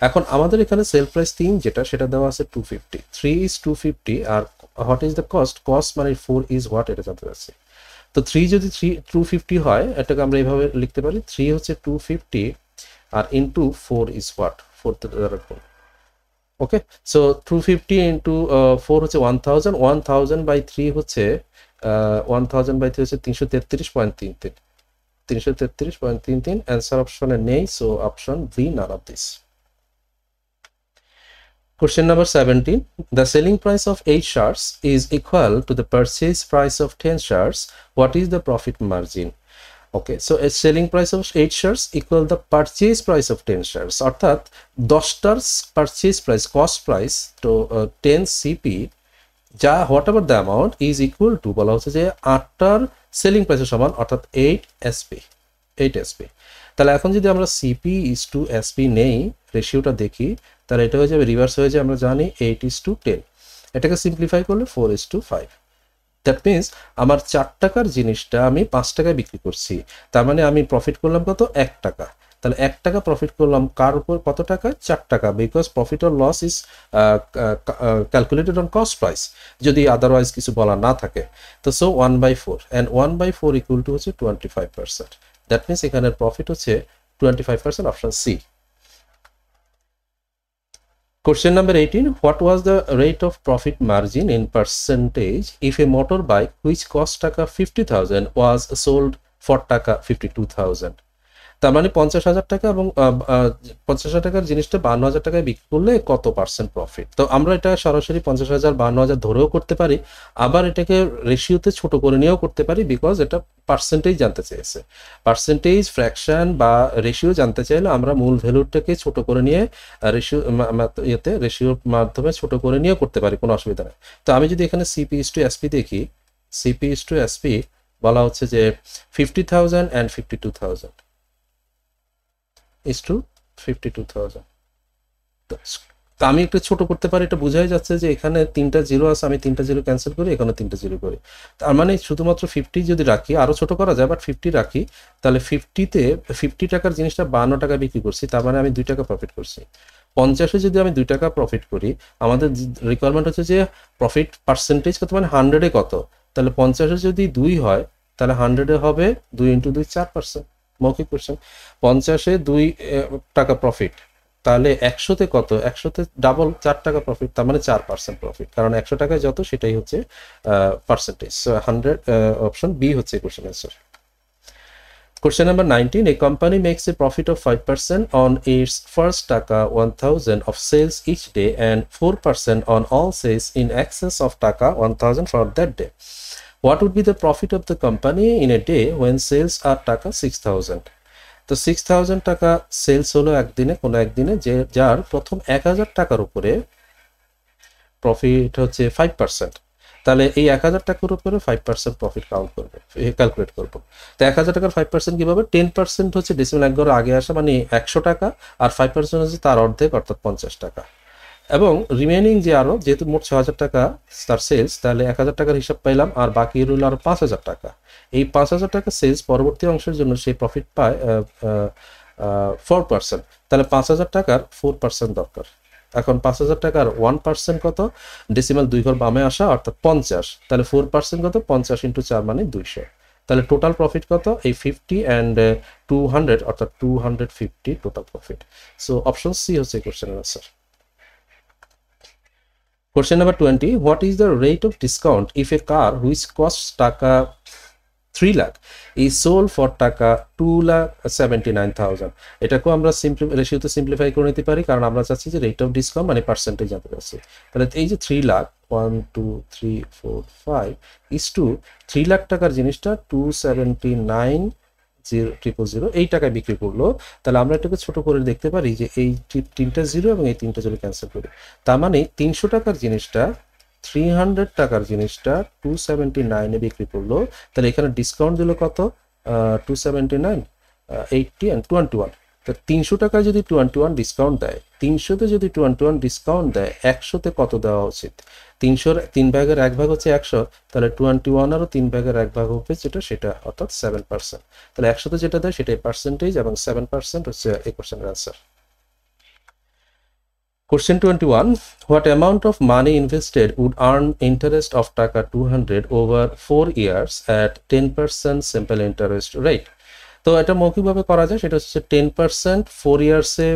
এখন আমাদের এখানে সেল প্রাইস তিন যেটা সেটা দেওয়া আছে two fifty three is two fifty আর what is the cost cost মানে ফোর ইজ হোয়াট এটা জানতে চাচ্ছি তো থ্রি যদি থ্রি টু ফিফটি হয় এটাকে আমরা এইভাবে লিখতে পারি থ্রি হচ্ছে টু ফিফটি আর into four is what four দ্বারা okay so two fifty into four হচ্ছে one thousand one thousand by three হচ্ছে ওয়ান থাউজেন্ড বাই থ্রি হচ্ছে তিনশো তেত্রিশ পয়েন্ট তিন তিন তিনশো তেত্রিশ পয়েন্ট তিন তিন অ্যান্সার অপশনে নেই so option B none of this Question number 17. The selling price of 8 shares is equal to the purchase price of 10 shares. What is the profit margin? Okay so selling price of eight shirts equal the purchase price of ten shirts অর্থাৎ দশটার purchase price cost price তো ten CP যা whatever the amount is equal to বলা হচ্ছে যে আটটার selling প্রাইসের সমান অর্থাৎ এইট এসপি এইট এসপি তাহলে এখন যদি আমরা সিপি ইস টু এসপি নেই রেশিওটা দেখি তাহলে এটা হয়ে যাবে রিভার্স হয়ে যাবে আমরা জানি এইট ইস টু টেন এটাকে সিম্পলিফাই করলে four is to five that means আমার চার টাকার জিনিসটা আমি পাঁচ টাকায় বিক্রি করছি তার মানে আমি প্রফিট করলাম কত এক টাকা তাহলে এক টাকা প্রফিট করলাম কার উপর কত টাকা চার টাকা because profit or loss is calculated on cost price যদি আদারওয়াইজ কিছু বলা না থাকে তো so one by four and one by four equal to হচ্ছে twenty five percent that means এখানের প্রফিট হচ্ছে twenty five percent option C Question number 18. What was the rate of profit margin in percentage if a motorbike which cost taka 50,000 was sold for taka 52,000? তার মানে পঞ্চাশ হাজার টাকা এবং পঞ্চাশ হাজার টাকার জিনিসটা বান্ন হাজার টাকায় বিক্রি করলে কত পার্সেন্ট প্রফিট তো আমরা এটা সরাসরি পঞ্চাশ হাজার বান্ন হাজার ধরেও করতে পারি আবার এটাকে রেশিওতে ছোট করে নিয়েও করতে পারি বিকজ এটা পার্সেন্টেজ জানতে চেয়েছে পার্সেন্টেজ ফ্র্যাকশন বা রেশিও জানতে চাইলে আমরা মূল ভ্যালুটাকে ছোট করে নিয়ে রেশিও ইয়েতে রেশিওর মাধ্যমে ছোট করে নিয়েও করতে পারি কোনো অসুবিধা নেই তো আমি যদি এখানে সিপিএস টু এসপি দেখি সিপিএস টু এসপি বলা হচ্ছে যে fifty thousand and fifty two thousand is to fifty two thousand আমি একটু ছোট করতে পারি এটা বোঝাই যাচ্ছে যে এখানে তিনটা জিরো আছে আমি তিনটা জিরো ক্যান্সেল করি এখানে তিনটা জিরো করি তার মানে শুধুমাত্র ফিফটি যদি রাখি আরও ছোট করা যায় বাট ফিফটি রাখি তাহলে ফিফটিতে ফিফটি টাকার জিনিসটা বান্ন টাকা বিক্রি করছি তার মানে আমি দুই টাকা প্রফিট করছি পঞ্চাশে যদি আমি দুই টাকা প্রফিট করি আমাদের রিকোয়ারমেন্ট হচ্ছে যে প্রফিট পার্সেন্টেজ কত মানে হান্ড্রেডে কত তাহলে পঞ্চাশে যদি দুই হয় তাহলে হান্ড্রেডে হবে দুই ইন্টু দুই চার পার্সেন্ট মৌখিক কোশ্চেন পঞ্চাশে দুই টাকা প্রফিট তাহলে একশোতে কত একশোতে ডাবল চার টাকা প্রফিট তার মানে চার পার্সেন্ট প্রফিট কারণ একশো টাকায় যত সেটাই হচ্ছে পার্সেন্টেজ হান্ড্রেড অপশন বি হচ্ছে question answer Question number 19 A company makes a profit of 5% on its first taka 1000 of sales each day and 4% on all sales in excess of taka 1000 for that day. What would be the profit of the company in a day when sales are taka six thousand তো six thousand টাকা sales হলো একদিনে কোনো একদিনে যে যার প্রথম এক হাজার টাকার উপরে প্রফিট হচ্ছে ফাইভ পার্সেন্ট তাহলে এই এক হাজার টাকার উপরে ফাইভ পার্সেন্ট প্রফিট কাউন্ট করবে ক্যালকুলেট করবো তো এক হাজার টাকার ফাইভ পার্সেন্ট কীভাবে টেন পার্সেন্ট হচ্ছে ডিসিমেল একবার আগে আসা মানে একশো টাকা আর ফাইভ পার্সেন্ট হচ্ছে তার অর্ধেক অর্থাৎ পঞ্চাশ টাকা এবং রিমেনিং যে আরও যেহেতু মোট ছ হাজার টাকা তার সেলস তাহলে এক হাজার টাকার হিসাব পাইলাম আর বাকি রইল আরও পাঁচ হাজার টাকা এই পাঁচ হাজার টাকা সেলস পরবর্তী অংশের জন্য সেই প্রফিট পায় ফোর পার্সেন্ট তাহলে পাঁচ হাজার টাকার ফোর পার্সেন্ট দরকার এখন পাঁচ হাজার টাকার ওয়ান পার্সেন্ট কত ডেসিমাল দুই ঘর বামে আসা অর্থাৎ পঞ্চাশ তাহলে ফোর পার্সেন্ট কত পঞ্চাশ ইন্টু চার মানে দুইশো তাহলে টোটাল প্রফিট কত এই ফিফটি অ্যান্ড টু হান্ড্রেড অর্থাৎ two hundred fifty total profit so option C হচ্ছে কোশ্চেনের answer Question number 20. What is the rate of discount if a car which costs Taka 3 lakh is sold for Taka 2 lakh 79,000? amra এটাকেও ratio to simplify kore nite pari karon amra chaichi je rate of discount mane percentage জানতে পারছি তাহলে ei je 3 lakh 1, 2, 3, 4, 5 is to 3 lakh takar jinish ta 279 zero triple zero এই টাকায় বিক্রি করলো তাহলে আমরা এটাকে ছোট করে দেখতে পারি যে এই তিনটা জিরো এবং এই তিনটা জিরো ক্যান্সেল করি তার মানে তিনশো টাকার জিনিসটা থ্রি হান্ড্রেড টাকার জিনিসটা টু সেভেন্টি নাইনে বিক্রি করলো তাহলে এখানে ডিসকাউন্ট দিল কত two seventy nine eighty and twenty one তো তিনশো টাকায় যদি two one two one discount দেয় তিনশোতে যদি two one two one discount দেয় একশোতে কত দেওয়া উচিত তিনশোর তিন ভাগের এক ভাগ হচ্ছে একশো তাহলে টু ওয়ান টু ওয়ান আরও তিন ভাগের এক ভাগ হবে যেটা সেটা অর্থাৎ সেভেন পার্সেন্ট তাহলে একশোতে যেটা দেয় সেটাই পার্সেন্টেজ এবং সেভেন পার্সেন্ট হচ্ছে এই কোশ্চেনের answer what amount of money invested would earn interest of taka two hundred over four years at ten percent simple interest rate তো এটা মৌখিকভাবে করা যায় সেটা হচ্ছে টেন পার্সেন্ট ফোর ইয়ার্সে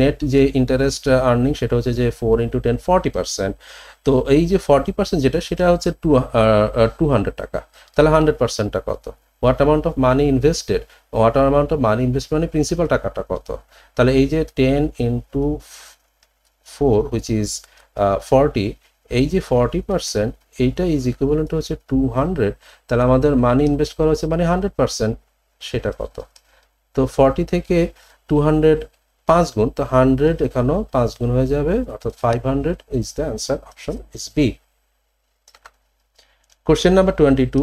নেট যে ইন্টারেস্ট আর্নিং সেটা হচ্ছে যে four into ten forty percent তো এই যে ফর্টি পার্সেন্ট যেটা সেটা হচ্ছে টু টু হান্ড্রেড টাকা তাহলে হান্ড্রেড পার্সেন্টটা কত what amount of money invested what amount of money invest মানে প্রিন্সিপাল টাকাটা কত তাহলে এই যে ten into four which is forty এই যে ফর্টি পার্সেন্ট এইটা ইজ ইকুইভ্যালেন্ট হচ্ছে টু হান্ড্রেড তাহলে আমাদের মানি ইনভেস্ট করা হচ্ছে মানে হান্ড্রেড পার্সেন্ট সেটা কত তো ফর্টি থেকে টু হান্ড্রেড পাঁচ গুণ তো হান্ড্রেড এখানেও পাঁচ গুণ হয়ে যাবে অর্থাৎ five hundred is the answer option is B question number twenty two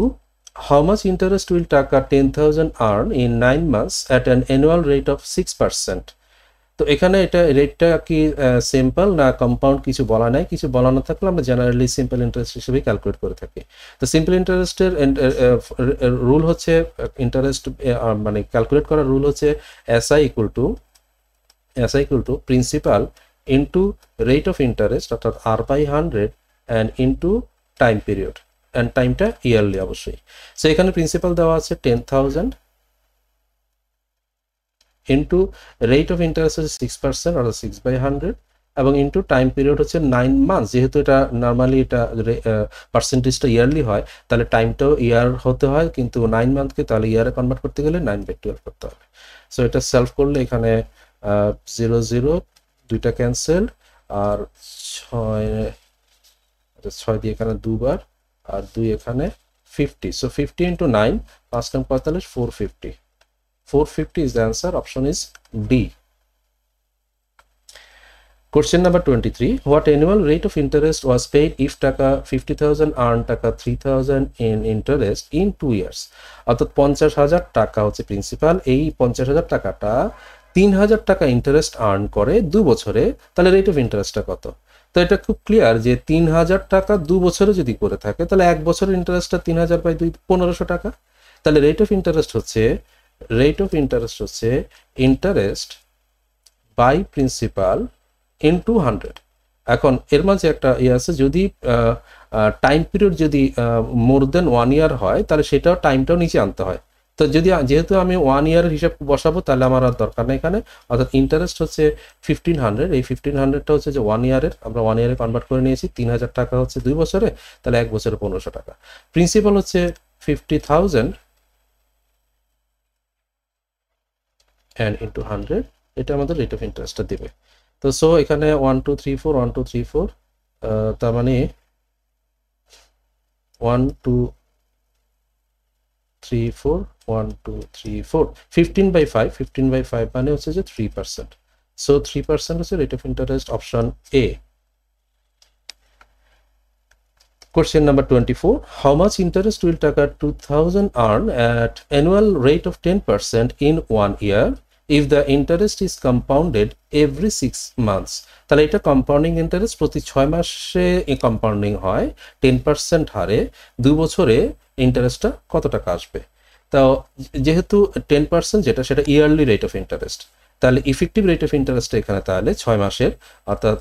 how much interest will taka ten thousand earn in nine months at an annual rate of six percent তো এখানে এটা রেটটা কি সিম্পল না কম্পাউন্ড কিছু বলা নাই কিছু বলা না থাকলে আমরা জেনারেলি সিম্পল ইন্টারেস্ট হিসেবে ক্যালকুলেট করে থাকি তো সিম্পল ইন্টারেস্টের রুল হচ্ছে ইন্টারেস্ট মানে ক্যালকুলেট করার রুল হচ্ছে SI equal to SI equal to principal into rate of interest অর্থাৎ R by hundred and into time period and টাইমটা ইয়ারলি অবশ্যই সো এখানে প্রিন্সিপাল দেওয়া আছে ten thousand into rate of interest হচ্ছে সিক্স পার্সেন্ট অর্থাৎ six by hundred এবং into time period হচ্ছে নাইন মান্থস যেহেতু এটা নর্মালি এটা পার্সেন্টেজটা ইয়ারলি হয় তাহলে টাইমটাও ইয়ার হতে হয় কিন্তু নাইন মান্থকে তাহলে ইয়ারে কনভার্ট করতে গেলে নাইন বাই টুয়েলভ করতে হবে সো এটা সেলফ করলে এখানে জিরো জিরো দুইটা ক্যান্সেল আর ছয় আচ্ছা, ছয় দিয়ে এখানে দুবার আর দুই এখানে fifty so fifty into nine পাঁচ নং পঁয়তাল্লিশ four fifty 450 is the answer. Option is D. Question number 23. What annual rate of interest was paid if টাকা 50,000 earned taka 3,000 in interest in 2 years? অর্থাৎ 50,000 টাকা হচ্ছে প্রিন্সিপাল এই 50,000 টাকাটা 3,000 টাকা ইন্টারেস্ট আর্ন করে দু বছরে তাহলে রেট অফ ইন্টারেস্টটা কত তো এটা খুব ক্লিয়ার যে 3,000 টাকা দু বছরে যদি করে থাকে তাহলে এক বছরের ইন্টারেস্টটা 3,000 বাই দুই পনেরোশো টাকা তাহলে রেট অফ ইন্টারেস্ট হচ্ছে রেট অফ ইন্টারেস্ট হচ্ছে interest by principal into hundred এখন এর মাঝে একটা ইয়ে আছে যদি টাইম পিরিয়ড যদি মোর দেন ওয়ান ইয়ার হয় তাহলে সেটাও টাইমটাও নিচে আনতে হয় তো যদি যেহেতু আমি ওয়ান ইয়ারের হিসাব বসাবো তাহলে আমার আর দরকার নেই এখানে অর্থাৎ ইন্টারেস্ট হচ্ছে ফিফটিন হান্ড্রেড এই ফিফটিন হান্ড্রেডটা হচ্ছে যে ওয়ান ইয়ারের আমরা ওয়ান ইয়ারে কনভার্ট করে নিয়েছি তিন হাজার টাকা হচ্ছে দুই বছরে তাহলে এক বছরে পনেরোশো টাকা প্রিন্সিপাল হচ্ছে ফিফটি থাউজেন্ড And into 100 এটা আমাদের rate of interest দিবে তো সো এখানে 1 2 3 4 1 2 3 4 1 2 3 4 1 2 3 4 15 by 5 15 by 5 মানে হচ্ছে যে 3% percent So 3% হচ্ছে rate of interest option A. Question number 24. How much interest will take at 2000 earn at annual rate of 10% in one year? If the interest is compounded every six months তাহলে এটা compounding interest প্রতি ছয় মাসে compounding হয় ten percent হারে দু বছরে ইন্টারেস্টটা কত টাকা আসবে তাও যেহেতু টেন পার্সেন্ট যেটা সেটা ইয়ারলি রেট অফ ইন্টারেস্ট তাহলে ইফেক্টিভ রেট অফ ইন্টারেস্টটা এখানে তাহলে ছয় মাসের অর্থাৎ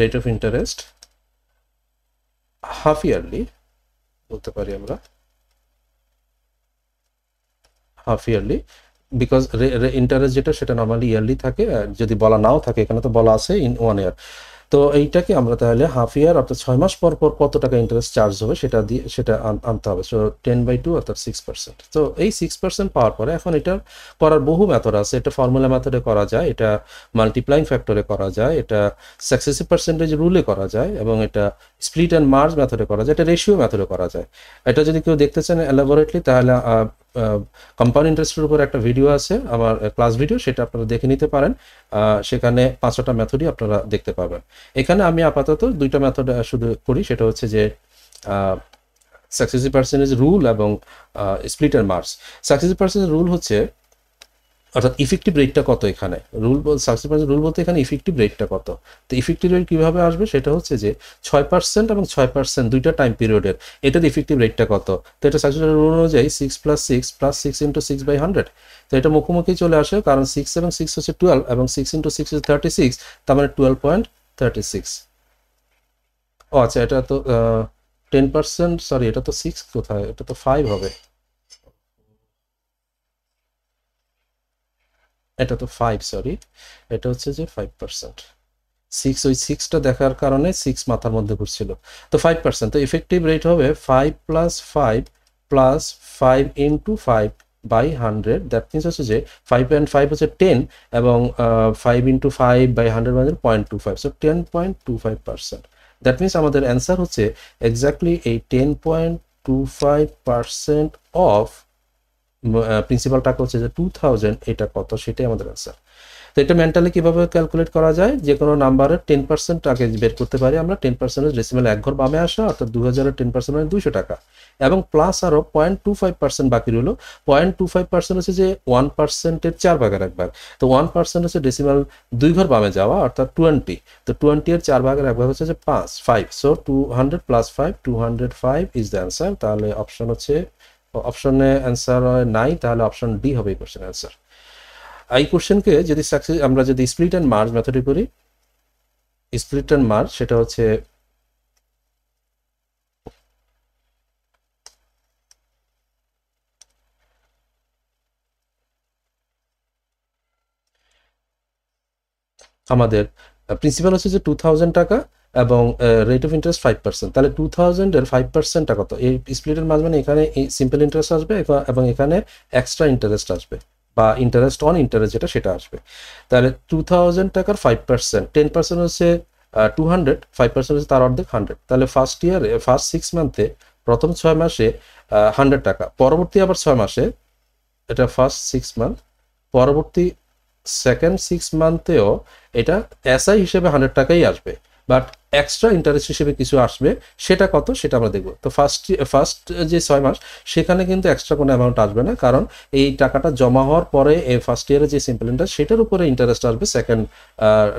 rate of interest half yearly বলতে পারি আমরা হাফ ইয়ারলি বিকজ ইন্টারেস্ট যেটা সেটা নর্মালি ইয়ারলি থাকে যদি বলা নাও থাকে এখানে তো বলা আছে ইন ওয়ান ইয়ার তো এইটাকে আমরা তাহলে হাফ ইয়ার অর্থাৎ ছয় মাস পর পর কত টাকা ইন্টারেস্ট চার্জ হবে সেটা দিয়ে সেটা আনতে হবে সো টেন বাই টু অর্থাৎ সিক্স পার্সেন্ট তো এই সিক্স পার্সেন্ট পাওয়ার পরে এখন এটা করার বহু মেথড আছে এটা ফর্মুলা মেথডে করা যায় এটা মাল্টিপ্লাইং ফ্যাক্টরে করা যায় এটা সাকসেসিভ পার্সেন্টেজ রুলে করা যায় এবং এটা স্প্লিট অ্যান্ড মার্জ মেথডে করা যায় এটা রেশিও মেথডে করা যায় এটা যদি কেউ দেখতে চান এলাবোরেটলি তাহলে কম্পাউন্ড ইন্টারেস্টের উপর একটা ভিডিও আছে আমার ক্লাস ভিডিও সেটা আপনারা দেখে নিতে পারেন সেখানে পাঁচটা মেথডই আপনারা দেখতে পাবেন এখানে আমি আপাতত দুইটা মেথড শুধু করি সেটা হচ্ছে যে সাকসেসিভ পার্সেন্টেজ রুল এবং splitter marks successive percentage rule হচ্ছে অর্থাৎ ইফেক্টিভ রেটটা কত এখানে রুল সাকসেস রুল বলতে এখানে ইফেক্টিভ রেটটা কত তো ইফেক্টিভ রেট কীভাবে আসবে সেটা হচ্ছে যে ছয় পার্সেন্ট এবং ছয় পার্সেন্ট দুইটা টাইম পিরিয়ডের এটার ইফেক্টিভ রেটটা কত তো এটা সাকসেস রুল অনুযায়ী six plus six plus six into six by hundred তো এটা মুখোমুখি চলে আসে কারণ সিক্স এবং সিক্স হচ্ছে টুয়েলভ এবং সিক্স ইন্টু সিক্স হচ্ছে থার্টি সিক্স তার মানে টুয়েলভ পয়েন্ট থার্টি সিক্স ও আচ্ছা এটা তো টেন পার্সেন্ট সরি এটা তো সিক্স কোথায় এটা তো ফাইভ হবে এটা তো ফাইভ সরি এটা হচ্ছে যে ফাইভ পার্সেন্ট সিক্স ওই সিক্সটা দেখার কারণে সিক্স মাথার মধ্যে ঘুরছিল তো ফাইভ পার্সেন্ট তো ইফেক্টিভ রেট হবে five plus five plus five into five by hundred that means হচ্ছে যে ফাইভ পয়েন্ট ফাইভ হচ্ছে টেন এবং five into five by hundred মানে point two five so ten point two five percent that means আমাদের answer হচ্ছে exactly এই ten point two five percent of principal টাকা হচ্ছে যে টু এটা কত সেটাই আমাদের অ্যান্সার তো এটা মেন্টালি কীভাবে ক্যালকুলেট করা যায় যে কোনো নাম্বারের টেন পার্সেন্ট টাকে বের করতে পারি আমরা টেন পার্সেন্টের রেসিমেল এক ঘর বামে আসা অর্থাৎ দু হাজারের টেন পার্সেন্ট মানে দুশো টাকা এবং প্লাস আরও পয়েন্ট টু ফাইভ পার্সেন্ট বাকি রইল পয়েন্ট টু ফাইভ পার্সেন্ট হচ্ছে যে ওয়ান পার্সেন্টের চার ভাগের এক ভাগ তো ওয়ান পার্সেন্ট হচ্ছে ডেসিমাল দুই ঘর বামে যাওয়া অর্থাৎ টোয়েন্টি তো টোয়েন্টি এর চার ভাগের এক ভাগ হচ্ছে যে পাঁচ five so two hundred plus five two hundred five is the answer তাহলে অপশন হচ্ছে অপশনে অ্যান্সার হয় নাই তাহলে অপশন ডি হবে এই কোশ্চেন অ্যান্সার এই কোশ্চেনকে যদি আমরা যদি স্প্লিট অ্যান্ড মার্জ মেথডে করি স্প্লিট অ্যান্ড মার্জ সেটা হচ্ছে আমাদের প্রিন্সিপাল হচ্ছে যে টু থাউজেন্ড টাকা এবং rate of interest five percent তাহলে টু থাউজেন্ডের ফাইভ পার্সেন্টটা কত এই স্প্লিটের মাঝখানে এখানে সিম্পল ইন্টারেস্ট আসবে এবং এখানে এক্সট্রা ইন্টারেস্ট আসবে বা ইন্টারেস্ট অন ইন্টারেস্ট যেটা সেটা আসবে তাহলে টু থাউজেন্ড টাকার ফাইভ পার্সেন্ট টেন পার্সেন্ট হচ্ছে টু হান্ড্রেড ফাইভ পার্সেন্ট হচ্ছে তার অর্ধেক হান্ড্রেড তাহলে ফার্স্ট ইয়ার ফার্স্ট সিক্স মান্থে প্রথম ছয় মাসে হান্ড্রেড টাকা পরবর্তী আবার ছয় মাসে এটা ফার্স্ট সিক্স মান্থ পরবর্তী সেকেন্ড সিক্স মান্থেও এটা এসআই হিসেবে হান্ড্রেড টাকাই আসবে বাট এক্সট্রা ইন্টারেস্ট হিসেবে কিছু আসবে সেটা কত সেটা আমরা দেখব তো ফার্স্ট ফার্স্ট যে ছয় মাস সেখানে কিন্তু এক্সট্রা কোনো অ্যামাউন্ট আসবে না কারণ এই টাকাটা জমা হওয়ার পরে এই ফার্স্ট ইয়ারে যে সিম্পল ইন্টারেস্ট সেটার উপরে ইন্টারেস্ট আসবে সেকেন্ড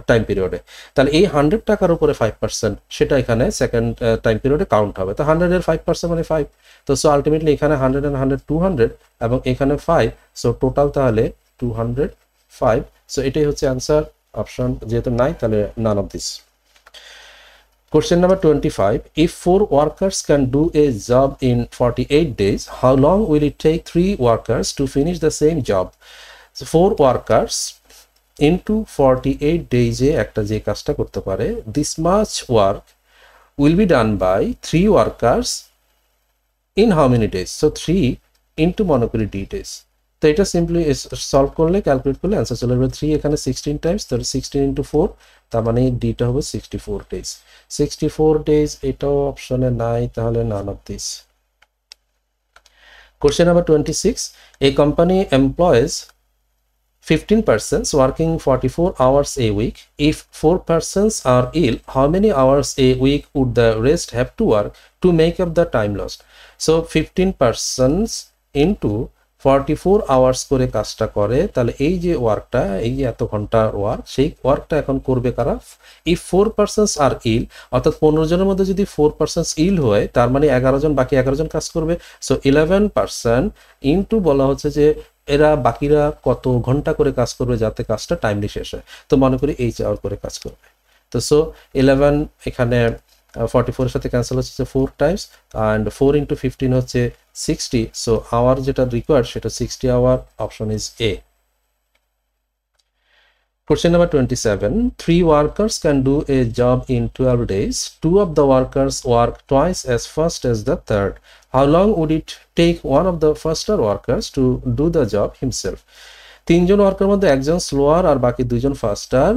টাইম পিরিয়ডে তাহলে এই হান্ড্রেড টাকার উপরে ফাইভ পার্সেন্ট সেটা এখানে সেকেন্ড টাইম পিরিয়ডে কাউন্ট হবে তো হান্ড্রেডের ফাইভ পার্সেন্ট মানে ফাইভ তো সো আলটিমেটলি এখানে hundred and hundred two hundred এবং এখানে ফাইভ সো টোটাল তাহলে টু হান্ড্রেড ফাইভ সো এটাই হচ্ছে অ্যান্সার অপশন যেহেতু নাই তাহলে none of this Question number 25. If four workers can do a job in 48 days, how long will it take three workers to finish the same job? So, four workers into 48 days এ একটা যে কাজটা করতে পারে this much work will be done by three workers in how many days? So, three into মনে করি d days. তো এটা সিম্পলি সলভ করলে ক্যালকুলেট করলে आंसर চলে যাবে 3 এখানে 16 times. তাহলে 16 ইনটু 4 তার মানে ডিটা হবে 64 days. 64 days. এটাও option নাই তাহলে none of this question number 26 A company employs 15 persons working 44 hours a week if 4 persons are ill how many hours a week would the rest have to work to make up the time lost so 15 persons into forty four hours করে কাজটা করে তাহলে এই যে ওয়ার্কটা এই যে এত ঘন্টার ওয়ার্ক সেই ওয়ার্কটা এখন করবে কারা এই ফোর পার্সেন্টস আর ইল অর্থাৎ পনেরো জনের মধ্যে যদি ফোর পার্সেন্টস ইল হয় তার মানে এগারো জন বাকি এগারো জন কাজ করবে সো ইলেভেন পার্সেন্ট ইনটু বলা হচ্ছে যে এরা বাকিরা কত ঘন্টা করে কাজ করবে যাতে কাজটা টাইমলি শেষ হয় তো মনে করি এইচ আওয়ার করে কাজ করবে তো সো ইলেভেন এখানে ফর্টি ফোরের সাথে ক্যান্সেল হচ্ছে four times and four into fifteen হচ্ছে 60 so আওয়ার যেটা রিকোয়ার্ড সেটা 60 hour option is A. Question number 27. Three workers can do a job in 12 days. Two of the workers work twice as fast as the third. How long would it take one of the faster workers to do the job himself? তিনজন ওয়ার্কের মধ্যে একজন slower আর বাকি দুজন ফাস্টার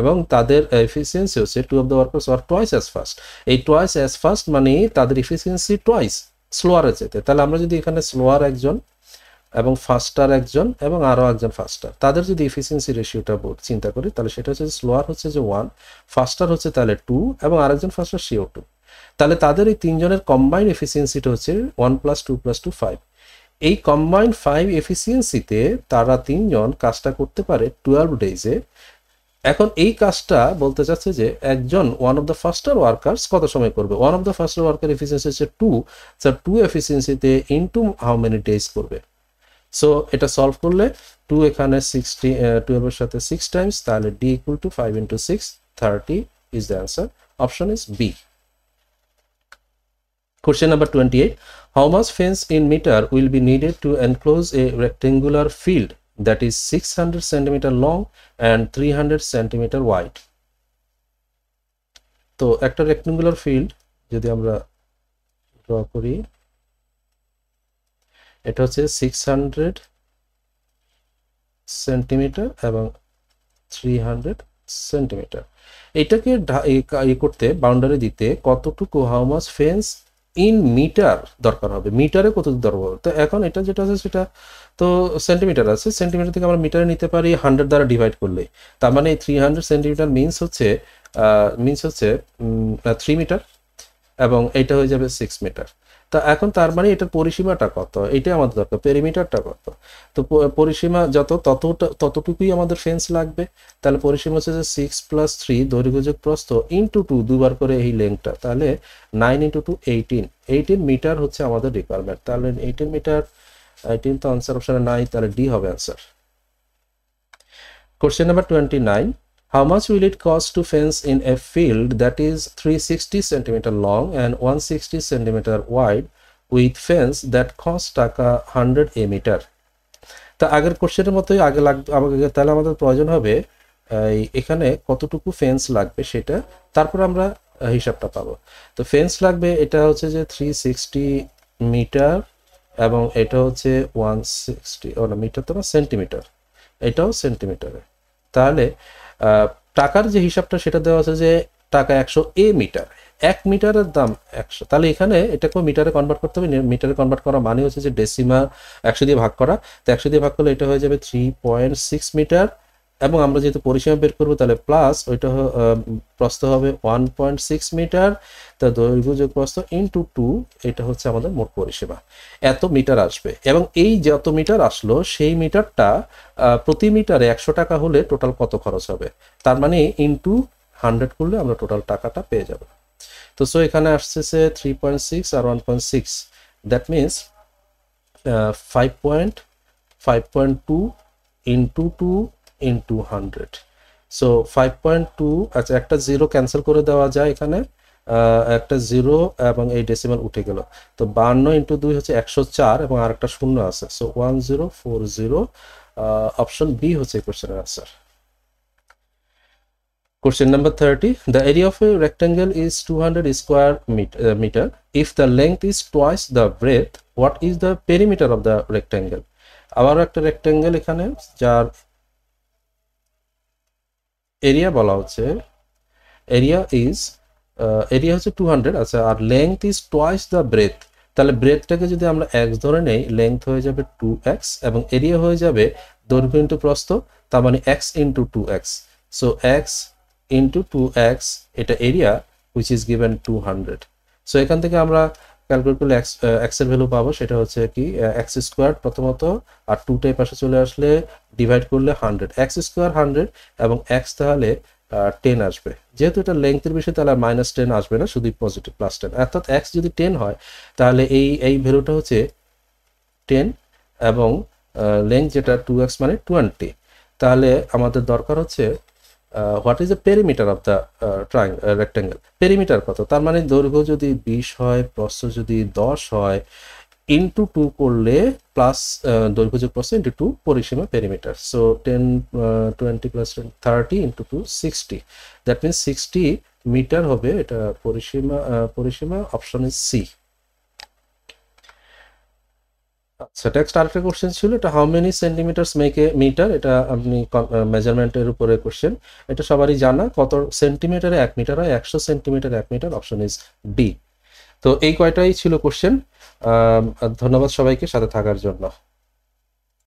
এবং তাদের efficiency হচ্ছে two of the workers আর টোয়াইস অ্যাজ ফাস্ট এই টোয়াইস অ্যাজ ফাস্ট মানে তাদের এফিসিয়েন্সি twice. স্লোয়ারে যেতে তাহলে আমরা যদি এখানে স্লোয়ার একজন এবং ফাস্টার একজন এবং আরও একজন ফাস্টার তাদের যদি এফিসিয়েন্সি রেশিওটা চিন্তা করি তাহলে সেটা হচ্ছে স্লোয়ার হচ্ছে যে ওয়ান ফাস্টার হচ্ছে তাহলে টু এবং আরেকজন ফাস্টার সিও টু তাহলে তাদের এই তিনজনের কম্বাইন এফিসিয়েন্সিটা হচ্ছে one plus two plus two five এই কম্বাইন্ড ফাইভ এফিসিয়েন্সিতে তারা তিনজন কাজটা করতে পারে টুয়েলভ ডেজে এখন এই কাজটা বলতে চাচ্ছে যে একজন one of the faster workers কত সময় করবে one of the faster worker efficiency হচ্ছে টু স্যার টু এফিসিয়েন্সিতে ইনটু হাউ মেনি ডেজ করবে সো এটা সলভ করলে টু এখানে সিক্সটি টুয়েলভের সাথে সিক্স টাইমস তাহলে D equal to five into six thirty is the answer option is B number twenty eight how much fence in meter will be needed to enclose a rectangular field that is 600 centimeter long and 300 centimeter wide তো একটা rectangular field যদি আমরা draw করি এটা হচ্ছে 600 centimetre এবং 300 centimetre এটাকে করতে বাউন্ডারি দিতে কতটুকু how much fence in meter দরকার হবে মিটারে কত দরকার হবে তো এখন এটা যেটা আছে সেটা তো সেন্টিমিটার আছে সেন্টিমিটার থেকে আমরা মিটারে নিতে পারি হান্ড্রেড দ্বারা ডিভাইড করলে তার মানে থ্রি হান্ড্রেড সেন্টিমিটার মিনস হচ্ছে মিনস হচ্ছে থ্রি মিটার এবং এইটা হয়ে যাবে সিক্স মিটার তা এখন তার মানে এটার পরিসীমাটা কত এটাই আমাদের দরকার পেরিমিটারটা কত তো পরিসীমা যত ততটা ততটুকুই আমাদের ফেন্স লাগবে তাহলে পরিসীমা হচ্ছে যে সিক্স প্লাস থ্রি দৈর্ঘ্যযোগ প্রস্থ ইন্টু টু দুবার করে এই লেংথটা তাহলে nine into two eighteen eighteen meter হচ্ছে আমাদের রিকোয়ারমেন্ট তাহলে এইটিন মিটার এইটিন তো আনসার অপশানে নাই তাহলে ডি হবে answer question number twenty nine How much will it cost to fence in a field that is 360 centimeter long and 160 centimeter wide with fence that costs taka 100 a meter? তা আগের কোশ্চেনের মতোই আগে লাগবে তাহলে আমাদের প্রয়োজন হবে এখানে কতটুকু ফেন্স লাগবে সেটা তারপর আমরা হিসাবটা পাবো তো ফেন্স লাগবে এটা হচ্ছে যে থ্রি সিক্সটি মিটার এবং এটা হচ্ছে ওয়ান সিক্সটি মিটার তো না সেন্টিমিটার এটাও সেন্টিমিটারে তাহলে টাকার যে হিসাবটা সেটা দেওয়া আছে যে টাকা একশো এ মিটার এক মিটারের দাম একশো তাহলে এখানে এটাকে মিটারে কনভার্ট করতে হবে মিটারে কনভার্ট করা মানে হচ্ছে যে ডেসিমা একশো দিয়ে ভাগ করা তো একশো দিয়ে ভাগ করলে এটা হয়ে যাবে থ্রি পয়েন্ট সিক্স মিটার এবং আমরা যেহেতু পরিসীমা বের করবো তাহলে প্লাস ওইটা প্রস্থ হবে ওয়ান পয়েন্ট সিক্স মিটার তা দৈর্ঘ্য যোগ প্রস্থ ইন্টু টু এটা হচ্ছে আমাদের মোট পরিসীমা এত মিটার আসবে এবং এই যত মিটার আসলো সেই মিটারটা প্রতি মিটারে একশো টাকা হলে টোটাল কত খরচ হবে তার মানে ইন্টু হান্ড্রেড করলে আমরা টোটাল টাকাটা পেয়ে যাব তো সো এখানে সে থ্রি পয়েন্ট সিক্স আর one point six that means five point five point two into two into hundred so five point two আচ্ছা একটা জিরো ক্যান্সেল করে দেওয়া যায় এখানে একটা জিরো এবং এই ডেসিমাল উঠে গেল তো বান্ন ইন্টু দুই হচ্ছে একশো চার এবং আরেকটা শূন্য আছে so one zero four zero option B হচ্ছে এই কোশ্চেনের answer Question number 30. The area of a rectangle is 200 square meter, uh, meter. If the length is twice the breadth, what is the perimeter of the rectangle? একটা rectangle এখানে যার area বলা হচ্ছে area is area হচ্ছে two hundred আচ্ছা আর length is twice the breath তাহলে ব্রেথটাকে যদি আমরা এক্স ধরে নেই লেংথ হয়ে যাবে টু এক্স এবং এরিয়া হয়ে যাবে দৈর্ঘ্য ইন্টু প্রস্থ তার মানে X into two X so X into two X এটা area which is given two hundred so এখান থেকে আমরা ক্যালকুলেট করলে এক্স এক্সের ভ্যালু পাবো সেটা হচ্ছে কি এক্স স্কোয়ার প্রথমত আর টুটা পাশে চলে আসলে ডিভাইড করলে হান্ড্রেড এক্স স্কোয়ার হান্ড্রেড এবং এক্স তাহলে টেন আসবে যেহেতু এটা লেংথের বিষয় তাহলে মাইনাস টেন আসবে না শুধু পজিটিভ প্লাস টেন অর্থাৎ এক্স যদি টেন হয় তাহলে এই এই ভ্যালুটা হচ্ছে টেন এবং লেংথ যেটা টু এক্স মানে টোয়েন্টি তাহলে আমাদের দরকার হচ্ছে what is the perimeter of the tri rectangle perimeter কত তার মানে দৈর্ঘ্য যদি বিশ হয় প্রস্থ যদি দশ হয় ইন্টু টু করলে প্লাস দৈর্ঘ্য যোগ ইন্টু টু পরিসীমা perimeter so ten twenty plus thirty into two sixty that means sixty meter হবে এটা পরিসীমা পরিসীমা অপশন ইজ সি আচ্ছা টেক্সট আরেকটা কোশ্চেন ছিল এটা how many centimeters make meter এটা আপনি মেজারমেন্টের উপরে কোশ্চেন এটা সবারই জানা কত সেন্টিমিটারে এক মিটার হয় একশো সেন্টিমিটার এক মিটার অপশন ইজ ডি তো এই কয়টাই ছিল কোশ্চেন ধন্যবাদ সবাইকে সাথে থাকার জন্য